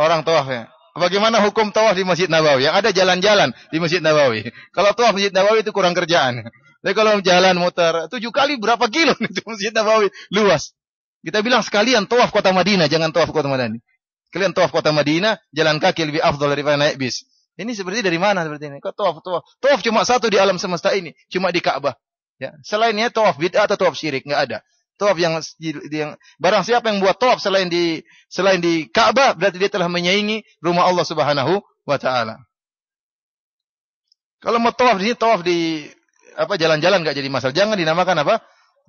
Orang tawaf ya. Bagaimana hukum tawaf di Masjid Nabawi? Yang ada jalan-jalan di Masjid Nabawi. Kalau tawaf Masjid Nabawi itu kurang kerjaan. Tapi kalau jalan muter tujuh kali berapa kilo itu Masjid Nabawi luas. Kita bilang sekalian tawaf kota Madinah, jangan tawaf kota Madinah. Kalian tawaf kota Madinah, jalan kaki lebih afdol daripada naik bis. Ini seperti dari mana seperti ini? Kok tawaf, tawaf? Tawaf cuma satu di alam semesta ini, cuma di Ka'bah. Ya, selainnya tawaf bid'ah atau tawaf syirik nggak ada. Tawaf yang, yang barang siapa yang buat tawaf selain di selain di Ka'bah berarti dia telah menyaingi rumah Allah Subhanahu wa taala. Kalau mau tawaf di sini tawaf di apa jalan-jalan nggak jadi masalah. Jangan dinamakan apa?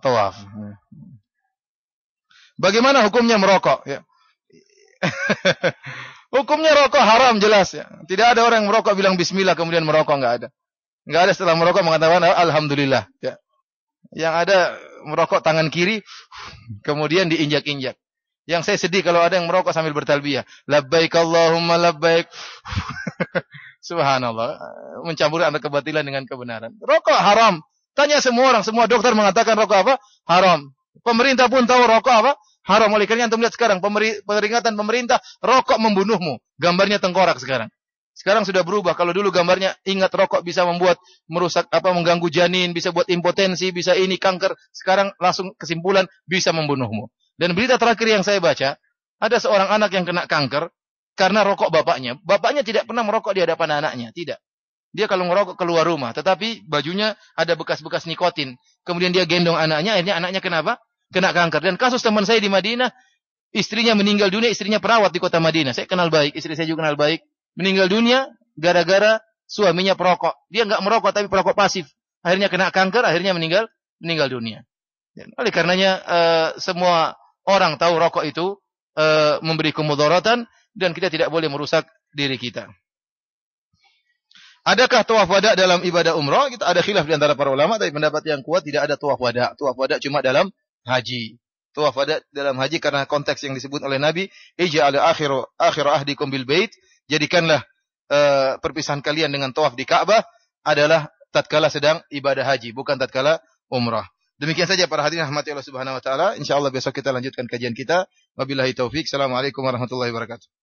Tawaf. Hmm. Bagaimana hukumnya merokok? Ya. Hukumnya rokok haram jelas ya. Tidak ada orang yang merokok bilang bismillah kemudian merokok enggak ada. Enggak ada setelah merokok mengatakan ah, alhamdulillah ya. Yang ada merokok tangan kiri kemudian diinjak-injak. Yang saya sedih kalau ada yang merokok sambil bertalbiyah. Labbaik Allahumma labbaik. Subhanallah. Mencampur antara kebatilan dengan kebenaran. Rokok haram. Tanya semua orang. Semua dokter mengatakan rokok apa? Haram. Pemerintah pun tahu rokok apa? Haram oleh karena antum lihat sekarang peringatan pemerintah rokok membunuhmu. Gambarnya tengkorak sekarang. Sekarang sudah berubah. Kalau dulu gambarnya ingat rokok bisa membuat merusak apa mengganggu janin, bisa buat impotensi, bisa ini kanker. Sekarang langsung kesimpulan bisa membunuhmu. Dan berita terakhir yang saya baca, ada seorang anak yang kena kanker karena rokok bapaknya. Bapaknya tidak pernah merokok di hadapan anaknya, tidak. Dia kalau merokok keluar rumah, tetapi bajunya ada bekas-bekas nikotin. Kemudian dia gendong anaknya, akhirnya anaknya kenapa? kena kanker. Dan kasus teman saya di Madinah, istrinya meninggal dunia, istrinya perawat di kota Madinah. Saya kenal baik, istri saya juga kenal baik. Meninggal dunia gara-gara suaminya perokok. Dia nggak merokok tapi perokok pasif. Akhirnya kena kanker, akhirnya meninggal meninggal dunia. Dan ya, oleh karenanya uh, semua orang tahu rokok itu uh, memberi kemudaratan dan kita tidak boleh merusak diri kita. Adakah tawaf wada dalam ibadah Umroh? Kita ada khilaf di antara para ulama, tapi pendapat yang kuat tidak ada tawaf wada. Tawaf wada cuma dalam haji. Tawaf ada dalam haji karena konteks yang disebut oleh Nabi, ij'al akhiru akhiru ahdikum bil bait, jadikanlah uh, perpisahan kalian dengan tawaf di Ka'bah adalah tatkala sedang ibadah haji, bukan tatkala umrah. Demikian saja para hadirin rahmati Allah Subhanahu wa taala. Insyaallah besok kita lanjutkan kajian kita. Wabillahi taufik. Assalamualaikum warahmatullahi wabarakatuh.